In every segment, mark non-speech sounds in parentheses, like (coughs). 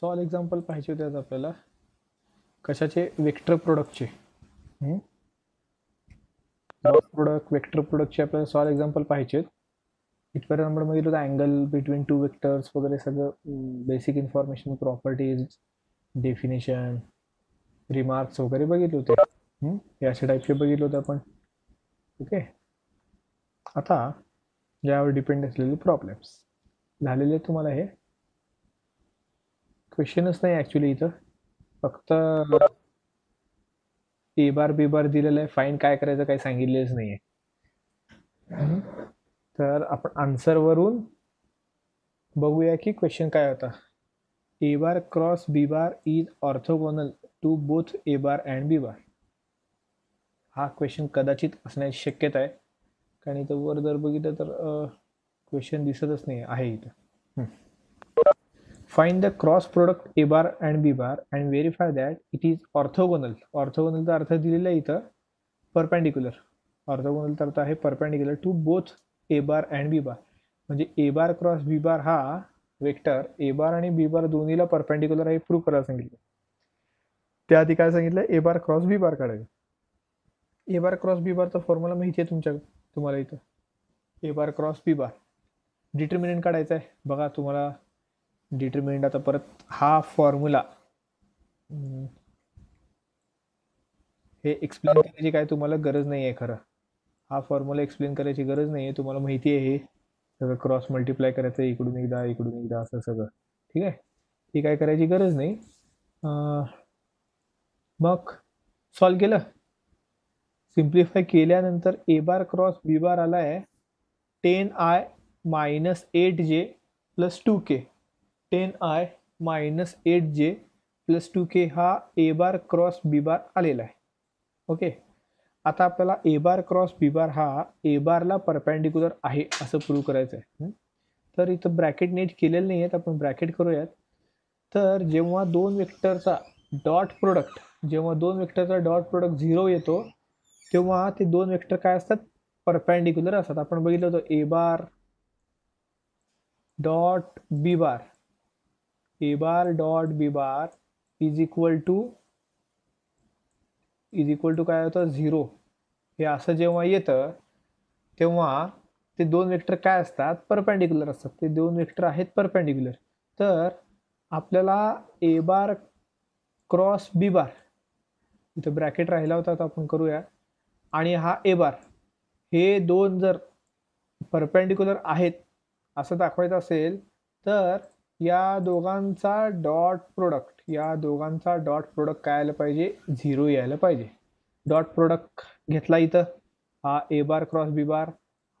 Solve example पाहिजे होते आज आपल्याला कशाचे वेक्टर प्रोडक्टचे प्रोडक्ट वेक्टर प्रोडक्टचे आपल्याला सॉल एक्झाम्पल पाहिजेत नंबर बघितलं होता अँगल बिटवीन टू वेक्टर्स वगैरे सगळं basic information properties definition remarks वगैरे बघितले होते हे असे टाईपचे बघितले होते आपण ओके आता ज्यावर डिपेंड असलेले प्रॉब्लेम्स झालेले तुम्हाला हे क्वेश्चनच नाही ॲक्च्युली इथं फक्त ए बार बी बार दिलेलं आहे फाईन काय करायचं काही सांगितलेलंच नाही आहे तर आपण आन्सरवरून बघूया की क्वेश्चन काय होता A bar cross B bar is orthogonal to both A bar and B bar हा क्वेश्चन कदाचित असण्याची शक्यता आहे कारण इथं वर जर बघितलं तर क्वेश्चन दिसतच नाही आहे इथं Find the cross product A bar B B bar and verify that it is orthogonal तर अर्थ दिलेला आहे इथं परपँडिक्युलर ऑर्थोगोनलचा अर्थ आहे perpendicular to both A bar and B bar म्हणजे A bar cross B bar हा वेक्टर ए बार आणि बी बार दोन्हीला perpendicular आहे प्रूव्ह करायला सांगितलं. त्याआधी काय सांगितलं ए बार क्रॉस बी बार काढायचं ए बार क्रॉस बी बारचा फॉर्म्युला माहिती आहे तुमच्या तुम्हाला इथं A bar cross B bar determinant काढायचा आहे बघा तुम्हाला डिटर्मिंड आता परत हा फॉर्म्युला हे एक्सप्लेन करायची काय तुम्हाला गरज नाही आहे खरं हा फॉर्म्युला एक्सप्लेन करायची गरज नाही आहे तुम्हाला माहिती आहे हे सगळं क्रॉस मल्टिप्लाय करायचं आहे इकडून एकदा इकडून एकदा असं सगळं ठीक आहे ती काय करायची गरज नाही मग सॉल्व केलं सिम्प्लिफाय केल्यानंतर ए बार क्रॉस बी बार आला आहे ten I minus eight J plus two K ten I minus eight J plus two K हा ए बार क्रॉस बी बार आलेला आहे ओके आता आपल्याला ए बार क्रॉस बी बार हा ए बारला परपॅन्डिक्युलर आहे असं प्रूव्ह करायचं आहे तर इथं ब्रॅकेट नेट केलेलं नाही आहेत आपण ब्रॅकेट करूयात तर जेव्हा दोन वेक्टरचा डॉट प्रोडक्ट जेव्हा दोन वेक्टरचा डॉट प्रोडक्ट झिरो येतो तेव्हा ते दोन वेक्टर काय असतात परपॅन्डिक्युलर असतात आपण बघितलं होतं A bar dot B bar A bar dot B bar is equal to is equal to काय होतं झिरो हे असं जेव्हा येतं तेव्हा ते दोन वेक्टर काय असतात परपेंडिक्युलर असतात ते दोन वेक्टर आहेत परपेंडिक्युलर तर आपल्याला ए बार क्रॉस बी बार इथं ब्रॅकेट राहिला होता तर आपण करूया आणि हा ए बार हे दोन जर परपेंडिक्युलर आहेत असं दाखवायचं असेल तर या दोघांचा डॉट प्रोडक्ट या दोघांचा डॉट प्रोडक्ट काय आलं पाहिजे झिरो यायला पाहिजे डॉट प्रोडक्ट घेतला इथं हा A bar cross B bar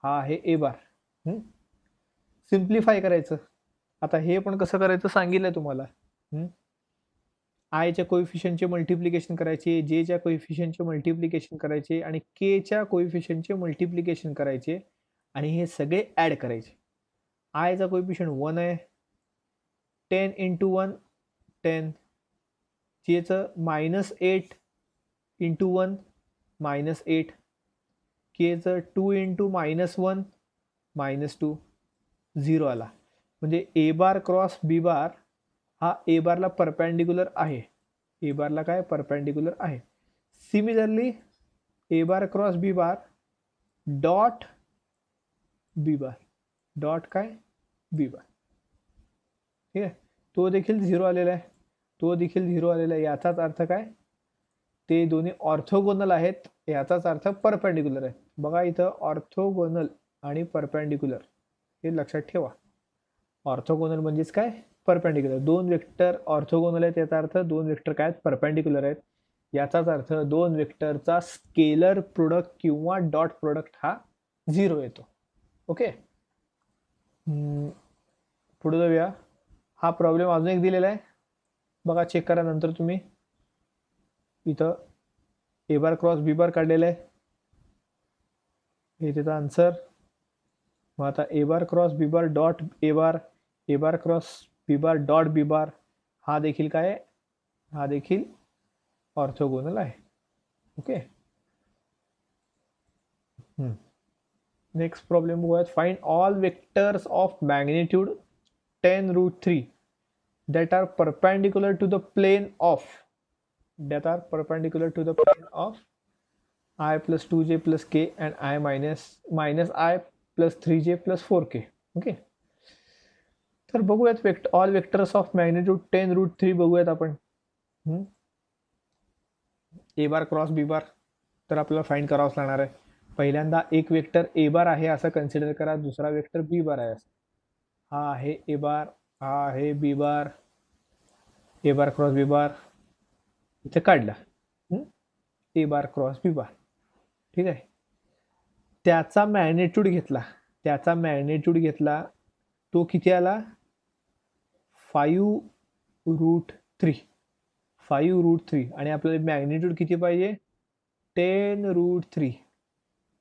हा आहे ए बार सिम्प्लिफाय करायचं आता हे पण कसं करायचं सांगितलं तुम्हाला आयच्या कोइफिशनचे मल्टिप्लिकेशन करायचे जेच्या कोइफिशनचे मल्टिप्लिकेशन करायचे आणि केच्या कोइफिशनचे मल्टिप्लिकेशन करायचे आणि हे सगळे ॲड करायचे आयचा कोइफिशन वन आहे टेन इंटू वन टेन केचं minus eight into one minus eight केचं two into minus one minus two zero आला म्हणजे A bar cross B bar हा ए बारला परपॅन्डिक्युलर आहे ए बारला काय परपॅन्डिक्युलर आहे similarly A bar cross B bar dot B bar dot काय बी बार ठीक आहे तो देखील झिरो आलेला आहे तो देखील झिरो आलेला आहे याचाच अर्थ काय ते दोन्ही ऑर्थोगोनल आहेत याचाच अर्थ परपेंडिक्युलर आहे बघा इथं ऑर्थोगोनल आणि परपेंडिक्युलर हे लक्षात ठेवा ऑर्थोगोनल म्हणजेच काय परपेंडिक्युलर दोन वेक्टर ऑर्थोगोनल आहेत याचा अर्थ दोन वेक्टर काय आहेत परपेंडिक्युलर आहेत याचाच अर्थ दोन वेक्टरचा स्केलर प्रोडक्ट किंवा डॉट प्रोडक्ट हा झिरो येतो ओके पुढे जाऊया हा प्रॉब्लेम अजून एक दिलेला आहे बघा चेक करा नंतर तुम्ही इथं ए बार क्रॉस बी बार काढलेला आहे हे त्याचा आन्सर मग आता A bar cross B bar dot A bar A bar cross B bar dot B bar हा देखील काय आहे हा देखील ऑर्थोगोनल आहे ओके नेक्स्ट प्रॉब्लेम बघूयात find all vectors of magnitude 10 root 3 that are perpendicular to the plane of that are perpendicular to the plus of i plus 2j plus k and i minus plus i plus 3j plus 4k okay तर बघूयात vector all vectors of magnitude ten root three बघूयात आपण ए bar cross B बार तर आपल्याला find करावंच लागणार आहे पहिल्यांदा एक वेक्टर ए बार आहे असं कन्सिडर करा दुसरा वेक्टर बी बार आहे असं हा आहे ए बार हा आहे बी bar A bar cross B बार इथे काढला ए बार क्रॉस बी बार ठीक आहे त्याचा मॅग्नेट्यूड घेतला त्याचा मॅग्नेट्यूड घेतला तो किती आला five root three five root three आणि आपल्याला मॅग्नेट्यूड किती पाहिजे टेन रूट थ्री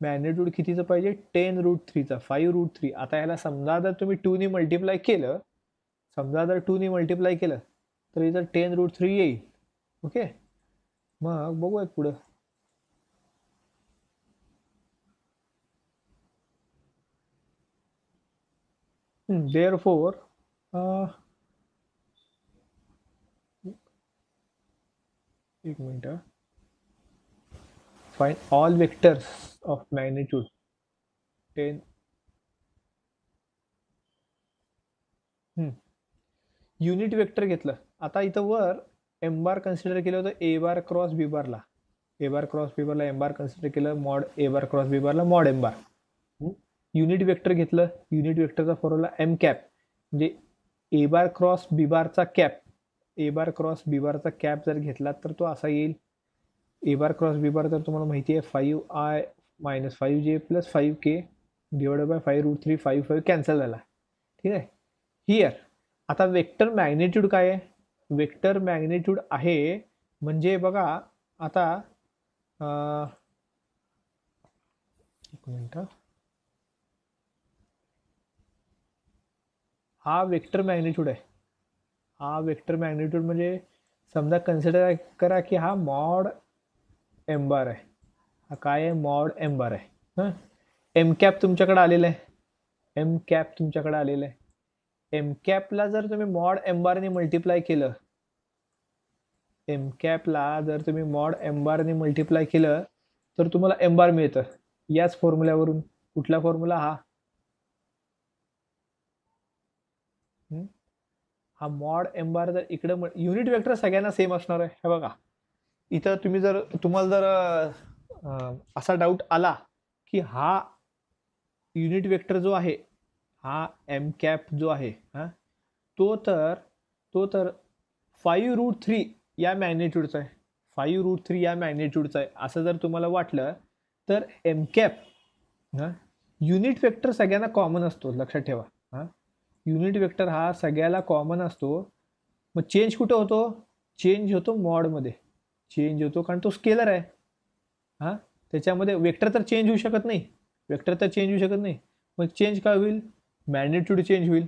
मॅग्नेट्यूड कितीचं पाहिजे टेन रूट थ्रीचा फाईव्ह रूट थ्री आता याला समजा जर तुम्ही टूनी मल्टिप्लाय केलं समजा जर टूनी मल्टिप्लाय केलं तर इथं टेन रूट थ्री येईल ओके मग बघूयात पुढं देअर फोर एक मिनटं fine all vectors of magnitude ten हं. युनिट वेक्टर घेतलं आता इथं वर एम बार कन्सिडर केलं होतं ए बार क्रॉस बी बारला ए बार क्रॉस बी बारला एम बार कन्सिडर केलं mod A bar cross B बारला mod M bar unit vector घेतलं युनिट वेक्टरचा फॉर्म्युला एम कॅप म्हणजे ए बार क्रॉस बी बारचा cap A bar cross B बारचा cap जर घेतला तर तो असा येईल ए बार क्रॉस बी बार तर तुम्हाला माहिती आहे five I minus five J plus five K divided by five root three five five cancel झाला ठीक आहे हिअर आता वेक्टर मॅग्नेट्यूड काय आहे वेक्टर मॅग्नेट्यूड आहे म्हणजे बघा आता एक मिनटं हा वेक्टर मॅग्नेट्यूड आहे हा वेक्टर मॅग्नेट्यूड म्हणजे समजा कन्सिडर करा की हा मॉड एम्बर आहे हा काय आहे मॉड एम बार आहे हां एम कॅप तुमच्याकडे आलेलं आहे एम कॅप तुमच्याकडे आलेलं आहे एम कॅपला जर तुम्ही मॉड एम बारने मल्टिप्लाय केलं एम कॅपला जर तुम्ही मॉड एम बारने मल्टिप्लाय केलं तर तुम्हाला एम बार मिळतं याच फॉर्म्युल्यावरून कुठला फॉर्म्युला हा हा मॉड एम बार जर इकडं युनिट वेक्टर सगळ्यांना सेम असणार आहे हे बघा इथं तुम्ही जर तुम्हाला जर असा डाऊट आला की हा युनिट वेक्टर जो आहे हा एम कॅप जो आहे हां तो तर तो तर फाईव्ह रूट थ्री या मॅग्नेट्यूडचा आहे फाईव्ह रूट थ्री या मॅग्नेट्यूडचा आहे असं जर तुम्हाला वाटलं तर एम कॅप हां युनिट वेक्टर सगळ्यांना कॉमन असतो लक्षात ठेवा हां युनिट वेक्टर हा सगळ्याला कॉमन असतो मग चेंज कुठं होतो चेंज होतो मॉडमध्ये चेंज होतो कारण तो स्केलर आहे हां त्याच्यामध्ये वेक्टर तर चेंज होऊ शकत नाही वेक्टर तर चेंज होऊ शकत नाही मग चेंज काय होईल मॅग्नेट्यूड चेंज होईल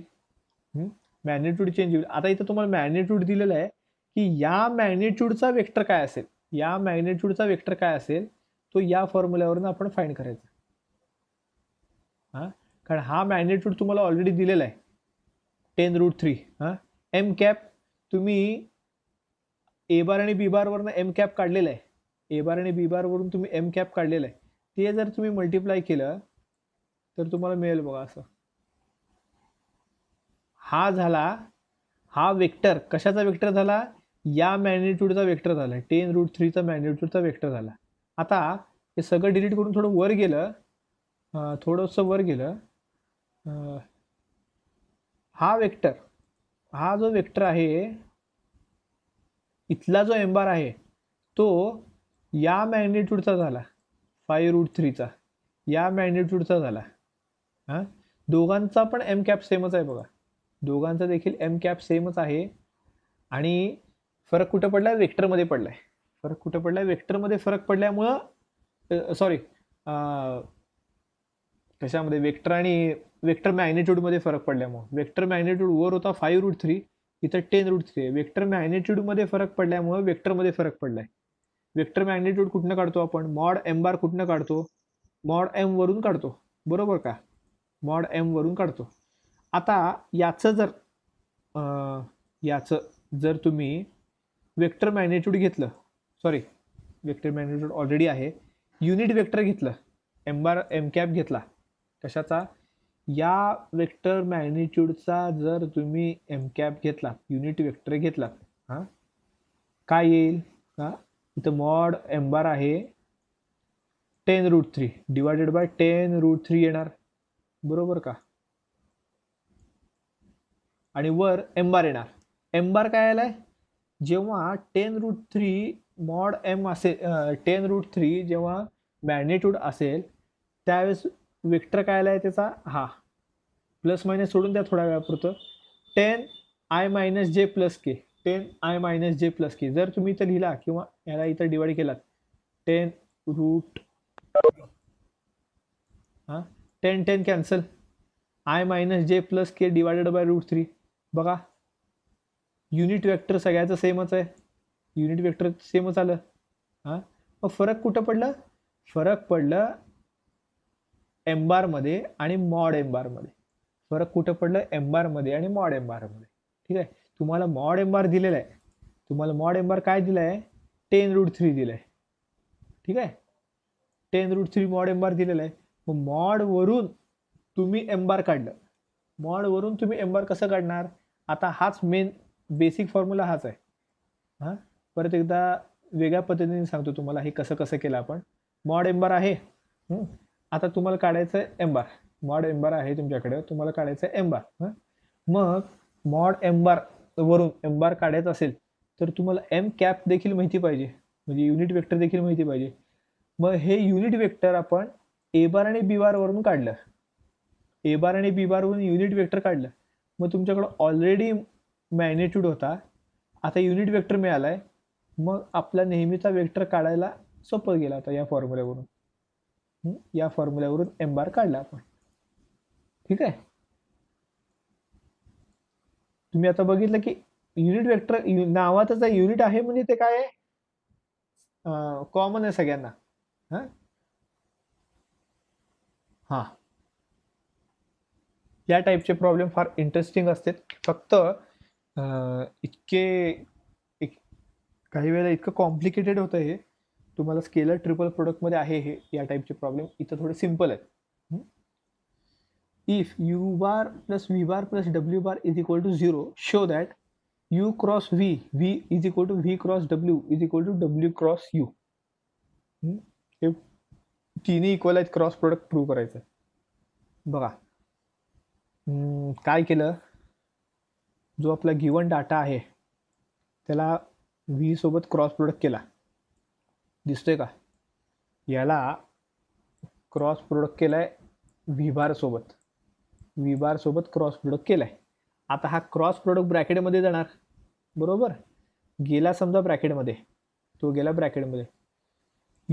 मॅग्नेट्यूड चेंज होईल आता इथं तुम्हाला मॅग्नेट्यूड दिलेलं आहे की या मॅग्नेट्यूडचा वेक्टर काय असेल या मॅग्नेट्यूडचा वेक्टर काय असेल तो या फॉर्म्युल्यावरून आपण फाईंड करायचा हां कारण हा मॅग्नेट्यूड तुम्हाला ऑलरेडी दिलेला आहे टेन रूट थ्री हां एम कॅप तुम्ही ए बार आणि बी बारवरनं एम कॅप काढलेला आहे ए बार आणि बी बारवरून तुम्ही एम कॅप काढलेलं आहे ते जर तुम्ही मल्टिप्लाय केलं तर तुम्हाला मिळेल बघा असं हा झाला हा वेक्टर कशाचा वेक्टर झाला या मॅग्नेट्यूडचा वेक्टर झाला टेन रूट थ्रीचा मॅग्नेट्यूडचा वेक्टर झाला आता हे सगळं डिलीट करून थोडं वर गेलं थोडंसं वर गेलं हा वेक्टर हा जो वेक्टर आहे इथला जो एम्बार आहे तो या मॅग्नेट्यूडचा झाला फाय रूट थ्रीचा या मॅग्नेट्यूडचा झाला हां दोघांचा पण एम कॅप सेमच आहे बघा दोघांचा देखील एम कॅप सेमच आहे आणि फरक कुठं पडला आहे वेक्टरमध्ये पडला आहे फरक कुठं पडला आहे वेक्टरमध्ये फरक पडल्यामुळं सॉरी कशामध्ये वेक्टर आणि वेक्टर मॅग्नेट्यूडमध्ये फरक पडल्यामुळं वेक्टर मॅग्नेट्यूड वर होता फाईव्ह रूट थ्री इथं टेन रूट थ्री आहे वेक्टर मॅग्नेट्यूडमध्ये फरक पडल्यामुळं वेक्टरमध्ये फरक पडला आहे वेक्टर मॅग्नेट्यूड कुठनं काढतो आपण मॉड एम बार कुठनं काढतो मॉड एमवरून काढतो बरोबर का मॉड एमवरून काढतो आता याचं जर याचं जर तुम्ही वेक्टर मॅग्नेट्यूड घेतलं सॉरी वेक्टर मॅग्नेट्यूड ऑलरेडी आहे युनिट वेक्टर घेतलं एम बार एम कॅप घेतला कशाचा या वेक्टर मॅग्निट्यूडचा जर तुम्ही एम कॅप घेतला युनिट वेक्टर घेतला हां काय येईल हां इथं मॉड एम बार आहे ten root three divided by ten root three येणार बरोबर का आणि वर एम बार येणार एम बार काय आलाय जेव्हा ten root three mod M असेल टेन रूट थ्री जेव्हा मॅग्नेट्यूड असेल त्यावेळेस विक्टर काय आला आहे त्याचा हा प्लस मायनस सोडून द्या थोड्या वेळापुरतं ten I minus J plus K ten I minus J plus K जर तुम्ही इथं लिहिला किंवा याला इथं डिवाइड केलात टेन रूट हा ten ten cancel I minus J plus K divided by root three बघा युनिट वेक्टर सगळ्याचं सेमच आहे युनिट वेक्टर सेमच आलं हां मग फरक कुठं पडलं फरक पडलं मध्ये आणि मॉड मध्ये फरक कुठं पडलं मध्ये आणि मॉड मध्ये ठीक आहे तुम्हाला मॉड एम बार दिलेला आहे तुम्हाला मॉड एम बार काय दिलं आहे टेन रूट थ्री दिलं आहे ठीक आहे ten root three mod M bar दिलेलं आहे मग मॉडवरून तुम्ही एम बार काढलं मॉडवरून तुम्ही एम बार कसं काढणार आता हाच मेन बेसिक फॉर्म्युला हाच आहे हां परत एकदा वेगळ्या पद्धतीने सांगतो तुम्हाला हे कसं कसं केलं आपण मॉड एम बार आहे आता तुम्हाला काढायचं आहे M bar mod M bar आहे तुमच्याकडे तुम्हाला काढायचं आहे एम बार मग मॉड एम बार वरून एम बार काढायचं असेल तर तुम्हाला एम कॅप देखील माहिती पाहिजे म्हणजे युनिट वेक्टर देखील माहिती पाहिजे मग हे युनिट वेक्टर आपण ए बार आणि बी बारवरून काढलं ए बार आणि बी बारवरून युनिट वेक्टर काढलं मग तुमच्याकडं ऑलरेडी मॅग्नेट्यूड होता आता युनिट वेक्टर मिळाला आहे मग आपला नेहमीचा वेक्टर काढायला सोपं गेला आता या फॉर्म्युल्यावरून या फॉर्म्युल्यावरून एम बार काढला आपण ठीक आहे तुम्ही आता बघितलं की युनिट वेक्टर नावातच युनिट आहे म्हणजे ते काय आहे कॉमन आहे सगळ्यांना हा या टाईपचे प्रॉब्लेम फार इंटरेस्टिंग असते फक्त इतके काही वेळेला इतकं कॉम्प्लिकेटेड होतं हे तुम्हाला स्केलर ट्रिपल प्रोडक्टमध्ये आहे हे या टाईपचे प्रॉब्लेम इथं थोडे सिम्पल आहेत if u bar plus v bar plus w bar is equal to 0 show that u cross v v is equal to v cross w is equal to w cross u हे तिन्ही equal आहेत cross product prove करायचं बघा काय केलं जो आपला given data आहे त्याला व्ही सोबत क्रॉस प्रोडक्ट केला दिसतोय का याला क्रॉस प्रोडक्ट केला आहे व्ही बारसोबत व्ही बारसोबत क्रॉस प्रोडक्ट केला आहे आता हा क्रॉस प्रोडक्ट ब्रॅकेटमध्ये जाणार बरोबर गेला समजा ब्रॅकेटमध्ये तो गेला ब्रॅकेटमध्ये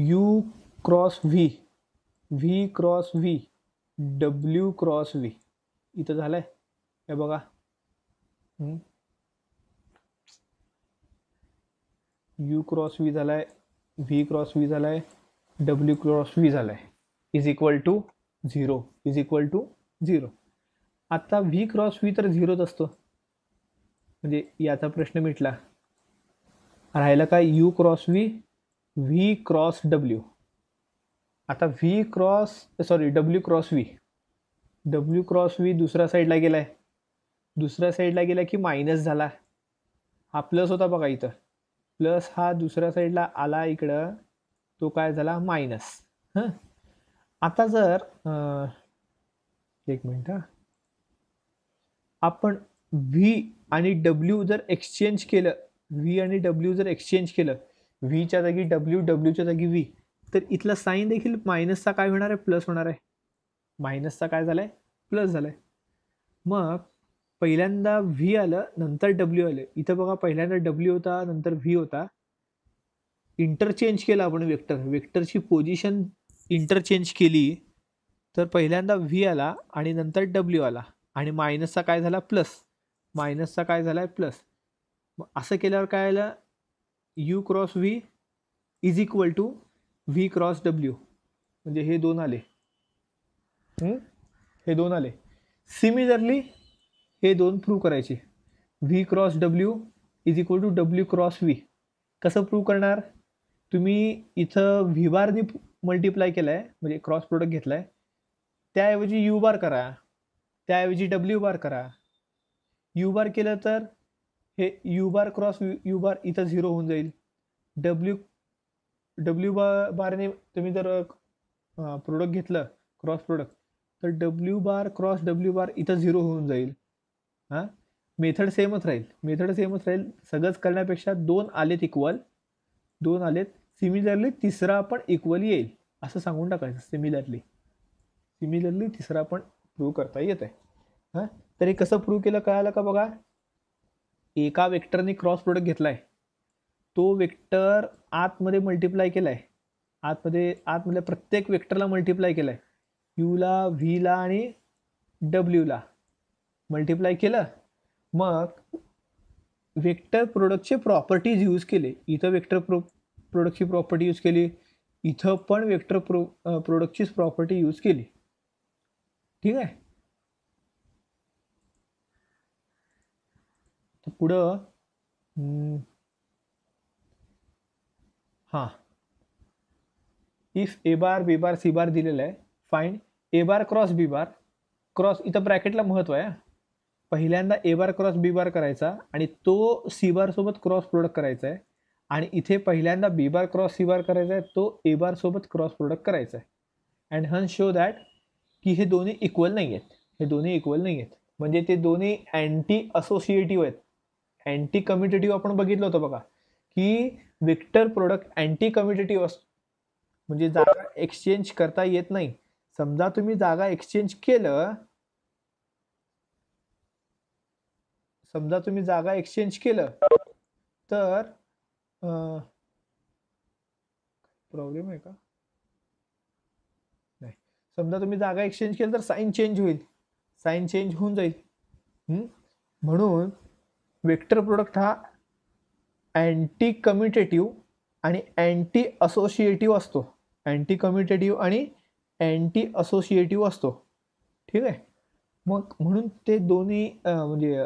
U cross V V cross V W cross V इथं झालं आहे हे बघा यू क्रॉस वी झाला आहे व्ही क्रॉस वी झाला आहे डब्ल्यू क्रॉस व्ही झाला आहे is equal to zero is equal to zero आत्ता व्ही क्रॉस व्ही तर झिरोच असतो म्हणजे याचा प्रश्न मिटला राहिला काय U cross V V cross W आता V cross sorry W cross V W cross V दुसऱ्या साईडला गेला आहे दुसऱ्या साईडला गेला की मायनस झाला हा प्लस होता बघा इथं प्लस हा दुसऱ्या साईडला आला इकडं तो काय झाला मायनस हां आता जर एक मिनटं आपण व्ही आणि डब्ल्यू जर एक्सचेंज केलं व्ही आणि डब्ल्यू जर एक्सचेंज केलं व्हीच्या जागी डब्ल्यू डब्ल्यूच्या जागी व्ही तर इथला साईन देखील मायनसचा काय होणार आहे प्लस होणार आहे मायनसचा काय झाला आहे प्लस झाला आहे मग पहिल्यांदा व्ही आलं नंतर डब्ल्यू आलं इथं बघा पहिल्यांदा डब्ल्यू होता नंतर व्ही होता इंटरचेंज केला आपण वेक्टर वेक्टरची पोझिशन इंटरचेंज केली तर पहिल्यांदा व्ही आला आणि नंतर डब्ल्यू आला आणि मायनसचा काय झाला प्लस मायनसचा काय झाला आहे प्लस मग असं केल्यावर काय आलं U cross V is equal to V cross W म्हणजे हे दोन आले हे दोन आले सिमिलरली हे दोन प्रूव्ह करायचे V cross W is equal to W cross V कसं प्रूव्ह करणार तुम्ही इथं व्ही बारनी मल्टिप्लाय केला आहे म्हणजे क्रॉस प्रोडक्ट घेतला आहे त्याऐवजी यू बार करा त्याऐवजी डब्ल्यू बार करा यू बार केलं तर हे U bar cross U bar इथं झिरो होऊन जाईल डब्ल्यू डब्ल्यू बार बारने तुम्ही जर प्रोडक्ट घेतलं क्रॉस प्रोडक्ट तर W bar cross W bar इथं झिरो होऊन जाईल हां मेथड सेमच राहील मेथड सेमच राहील सगळंच करण्यापेक्षा दोन आलेत इक्वल दोन आलेत सिमिलरली तिसरा पण इक्वल येईल असं सांगून टाकायचं सिमिलरली सिमिलरली तिसरा पण प्रूव्ह करता येत आहे हां तरी कसं प्रूव्ह केलं कळालं का बघा एका वेक्टरने क्रॉस प्रोडक्ट घेतला आहे तो वेक्टर आतमध्ये मल्टिप्लाय केला आहे आतमध्ये आतमधल्या प्रत्येक वेक्टरला मल्टिप्लाय केला आहे यूला व्हीला आणि डब्ल्यूला मल्टिप्लाय केलं मग वेक्टर प्रोडक्टचे प्रॉपर्टीज यूज केले इथं वेक्टर प्रो प्रोडक्टची प्रॉपर्टी यूज केली इथं पण वेक्टर प्रो प्रोडक्टचीच प्रॉपर्टी यूज केली ठीक आहे पुढं हां if A bar B bar C bar दिलेलं आहे find A bar cross B bar cross इथं ब्रॅकेटला महत्त्व आहे पहिल्यांदा ए बार क्रॉस बी बार करायचा आणि तो सी बारसोबत क्रॉस प्रोडक्ट करायचा आहे आणि इथे पहिल्यांदा बी बार क्रॉस सी बार करायचा आहे तो ए बार सोबत क्रॉस प्रोडक्ट करायचा आहे अँड हन शो दॅट की हे दोन्ही इक्वल नाही आहेत हे दोन्ही इक्वल नाही आहेत म्हणजे ते दोन्ही अँटी असोसिएटिव्ह आहेत अँटी कम्युटेटिव्ह आपण बघितलं होतं बघा की विक्टर प्रोडक्ट अँटी कम्युटेटिव्ह असतो म्हणजे जागा एक्सचेंज करता येत नाही समजा तुम्ही जागा एक्सचेंज केलं समजा तुम्ही जागा एक्सचेंज केलं तर प्रॉब्लेम आहे का समजा तुम्ही जागा एक्सचेंज केलं तर साईन चेंज होईल साईन चेंज होऊन जाईल म्हणून वेक्टर प्रोडक्ट हा अँटी कम्युटेटिव्ह आणि अँटी असोसिएटिव्ह असतो अँटी कम्युटेटिव्ह आणि अँटी असोसिएटिव्ह असतो ठीक आहे मग म्हणून ते दोन्ही म्हणजे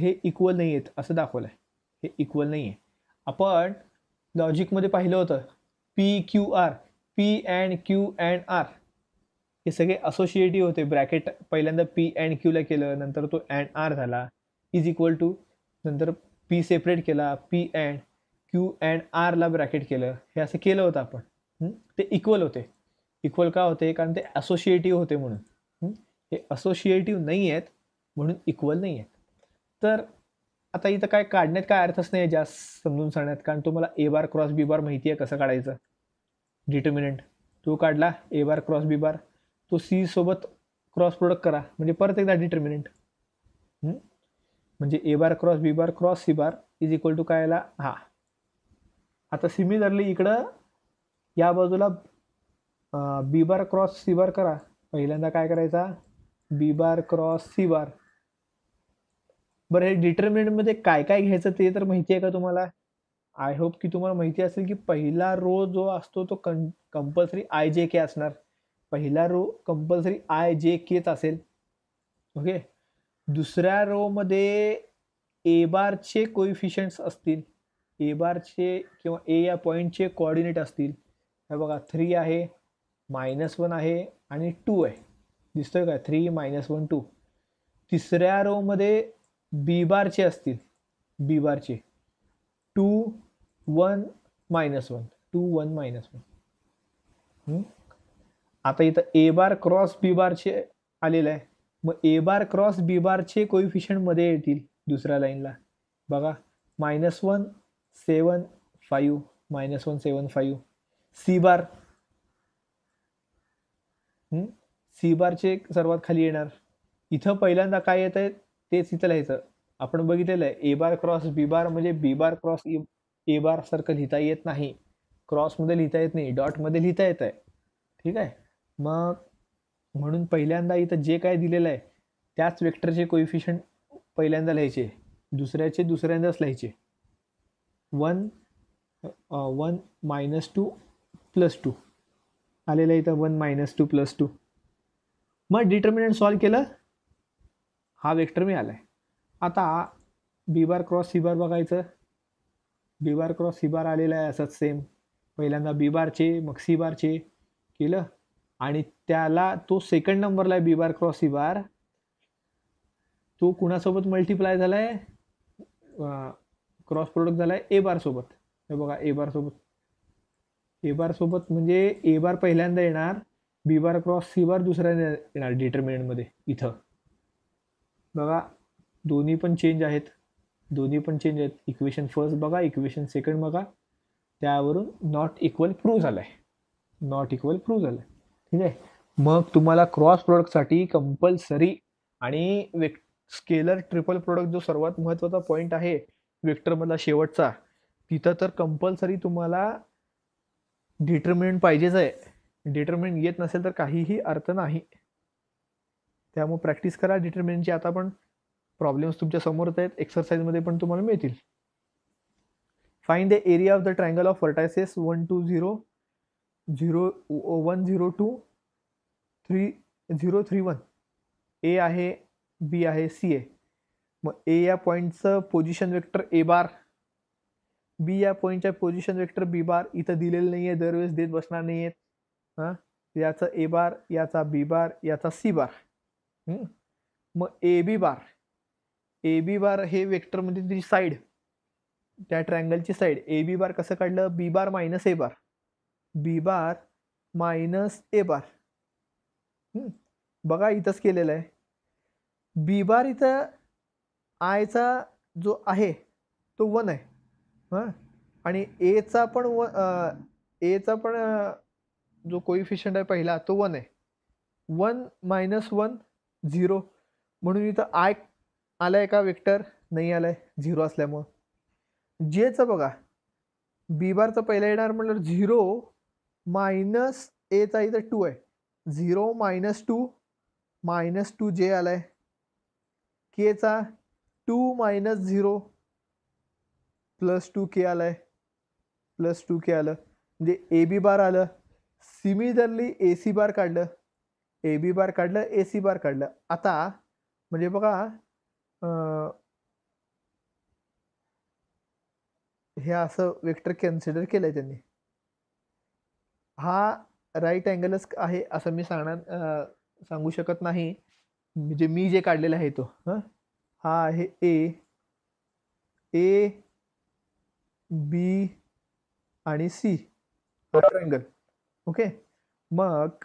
हे इक्वल नाही आहेत असं दाखवलं आहे हे इक्वल नाही आहे आपण लॉजिकमध्ये पाहिलं होतं P Q R P and Q and R हे सगळे असोशिएटिव्ह होते ब्रॅकेट पहिल्यांदा पी अँड क्यूला केलं नंतर तो अँड आर झाला इज इक्वल टू नंतर पी सेपरेट केला पी अँड क्यू अँड आरला ब्रॅकेट केलं हे असं केलं होतं आपण ते इक्वल होते इक्वल का होते कारण ते असोशिएटिव्ह होते म्हणून हे असोशिएटिव्ह नाही आहेत म्हणून इक्वल नाही आहेत तर आता इथं काय काढण्यात काय अर्थच नाही जास्त समजून सांगण्यात कारण तुम्हाला ए बार क्रॉस बी बार माहिती आहे कसं काढायचं डिटर्मिनंट तो काढला ए बार क्रॉस बी बार तो सी सोबत क्रॉस प्रोडक्ट करा म्हणजे परत एकदा डिटर्मिनंट म्हणजे A bar cross B bar cross C bar is equal to काय आला हा आता सिमिलरली इकडं या बाजूला बी बार क्रॉस सी बार करा पहिल्यांदा काय करायचा बी बार क्रॉस सी बार बरं हे डिटर्मिनंटमध्ये काय काय घ्यायचं ते तर माहिती आहे का तुम्हाला आय होप की तुम्हाला माहिती असेल की पहिला रो जो असतो तो कं कंपल्सरी आय जे के असणार पहिला रो कंपल्सरी आय जे केच असेल ओके दुसऱ्या रोमध्ये ए बारचे कोइफिशियंट्स असतील ए बारचे किंवा ए या पॉईंटचे कॉर्डिनेट असतील हे बघा थ्री आहे मायनस वन आहे आणि टू आहे दिसतोय का थ्री मायनस वन टू तिसऱ्या रोमध्ये बी बारचे असतील बी बारचे two one minus one two one minus one आता इथं ए बार क्रॉस बी बारचे आलेलं आहे मग ए बार क्रॉस बी बारचे कोइफिशियंटमध्ये येतील दुसऱ्या लाईनला बघा minus one seven five minus one seven five C bar C बारचे सर्वात खाली येणार इथं पहिल्यांदा काय येत आहे तेच इथं लिहायचं आपण बघितलेलं आहे A bar cross B bar म्हणजे बी बार क्रॉस ए बार सारखं लिहिता येत नाही क्रॉसमध्ये लिहिता येत नाही डॉटमध्ये लिहिता येत आहे ठीक आहे मग म्हणून पहिल्यांदा इथं जे काय दिलेलं आहे त्याच वेक्टरचे कोइफिशियंट पहिल्यांदा लिहायचे दुसऱ्याचे दुसऱ्यांदाच लिहायचे one one minus two plus two आलेलं आहे इथं one minus two plus two मग डिटर्मिनंट सॉल्व केलं हा वेक्टर मिळाला आहे आता बी बार क्रॉस सी बार बघायचं बी बार क्रॉस सी बार आलेला आहे असंच सेम पहिल्यांदा बी बारचे मग सी बारचे केलं आणि त्याला तो सेकंड नंबरला बी बार क्रॉस ई बार तो कुणासोबत मल्टिप्लाय झाला आहे क्रॉस प्रोडक्ट झाला आहे ए बारसोबत हे बघा ए बारसोबत ए बारसोबत म्हणजे ए बार पहिल्यांदा येणार बी बार क्रॉस सी बार दुसऱ्यांदा येणार डिटर्मिनंटमध्ये इथं बघा दोन्ही पण चेंज आहेत दोन्ही पण चेंज आहेत इक्वेशन फर्स्ट बघा इक्वेशन सेकंड बघा त्यावरून नॉट इक्वल प्रूव्ह झाला आहे नॉट इक्वल प्रूव्ह झाला आहे ठीक आहे मग तुम्हाला क्रॉस प्रोडक्टसाठी कंपल्सरी आणि वेक् स्केलर ट्रिपल प्रोडक्ट जो सर्वात महत्त्वाचा पॉईंट आहे वेक्टरमधला शेवटचा तिथं तर कंपल्सरी तुम्हाला डिटर्मिनंट पाहिजेच आहे डिटर्मिनंट येत नसेल तर काहीही अर्थ नाही त्यामुळे प्रॅक्टिस करा डिटर्मिनंटची आता पण प्रॉब्लेम्स तुमच्या समोरच आहेत एक्सरसाइजमध्ये पण तुम्हाला मिळतील find the area of the triangle of vertices one two zero zero one zero two three zero three one A आहे बी आहे सी आहे मग ए या पॉईंटचं पोझिशन वेक्टर ए बार बी या पॉईंटच्या पोझिशन वेक्टर बी बार इथं दिलेलं नाही आहे दरवेळेस देत बसणार नाही आहेत हां याचं ए बार याचा बी बार याचा सी बार मग ए बी बार ए बी बार हे वेक्टरमध्ये तिची साईड त्या ट्रँगलची साईड ए बी बार कसं काढलं बी bar minus A bar B bar minus A बार बघा इथंच केलेलं आहे बी बार इथं आयचा जो आहे तो वन आहे हां आणि एचा पण व एचा पण जो कोइफिशंट आहे पहिला तो वन आहे वन मायनस वन झिरो म्हणून इथं आय आला आहे का वेक्टर नाही आला आहे झिरो असल्यामुळं जेचं बघा बी बारचं पहिलं येणार म्हटलं झिरो मायनस एचा इथं टू आहे zero minus two minus two J आला आहे केचा two minus zero plus two K आला आहे प्लस टू के आलं म्हणजे ए बी बार आलं सिमिलरली ए सी बार काढलं ए बी बार काढलं ए सी बार काढलं आता म्हणजे बघा हे असं वेक्टर कन्सिडर केलं आहे त्यांनी हा राईट अँगलच आहे असं मी सांगणार सांगू शकत नाही म्हणजे मी जे काढलेला आहे तो हां हा आहे ए ए बी आणि सी ट्रँगल ओके मग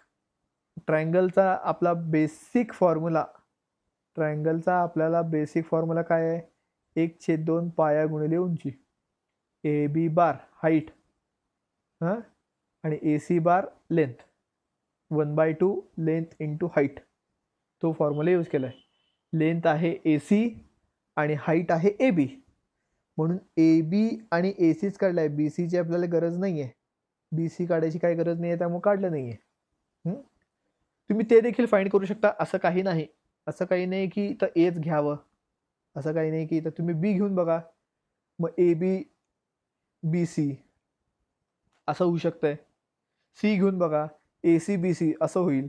ट्रायंगलचा आपला बेसिक फॉर्म्युला ट्रायंगलचा आपल्याला बेसिक फॉर्म्युला काय आहे एक छेद दोन पाया गुणिले उंची ए बी बार हाईट हां आणि A C bar length one by two length to height तो फॉर्म्युला यूज केला आहे लेंथ आहे ए सी आणि हाईट आहे ए बी म्हणून ए बी आणि ए सीच काढला आहे बी सीची आपल्याला गरज नाही आहे बी सी काढायची काय गरज नाही आहे त्यामुळे काढलं नाही आहे तुम्ही ते देखील फाईंड करू शकता असं काही नाही असं काही नाही की तर एच घ्यावं असं काही नाही की तर तुम्ही बी घेऊन बघा मग ए बी बी सी असं होऊ शकतं आहे सी घेऊन बघा ए सी बी सी असं होईल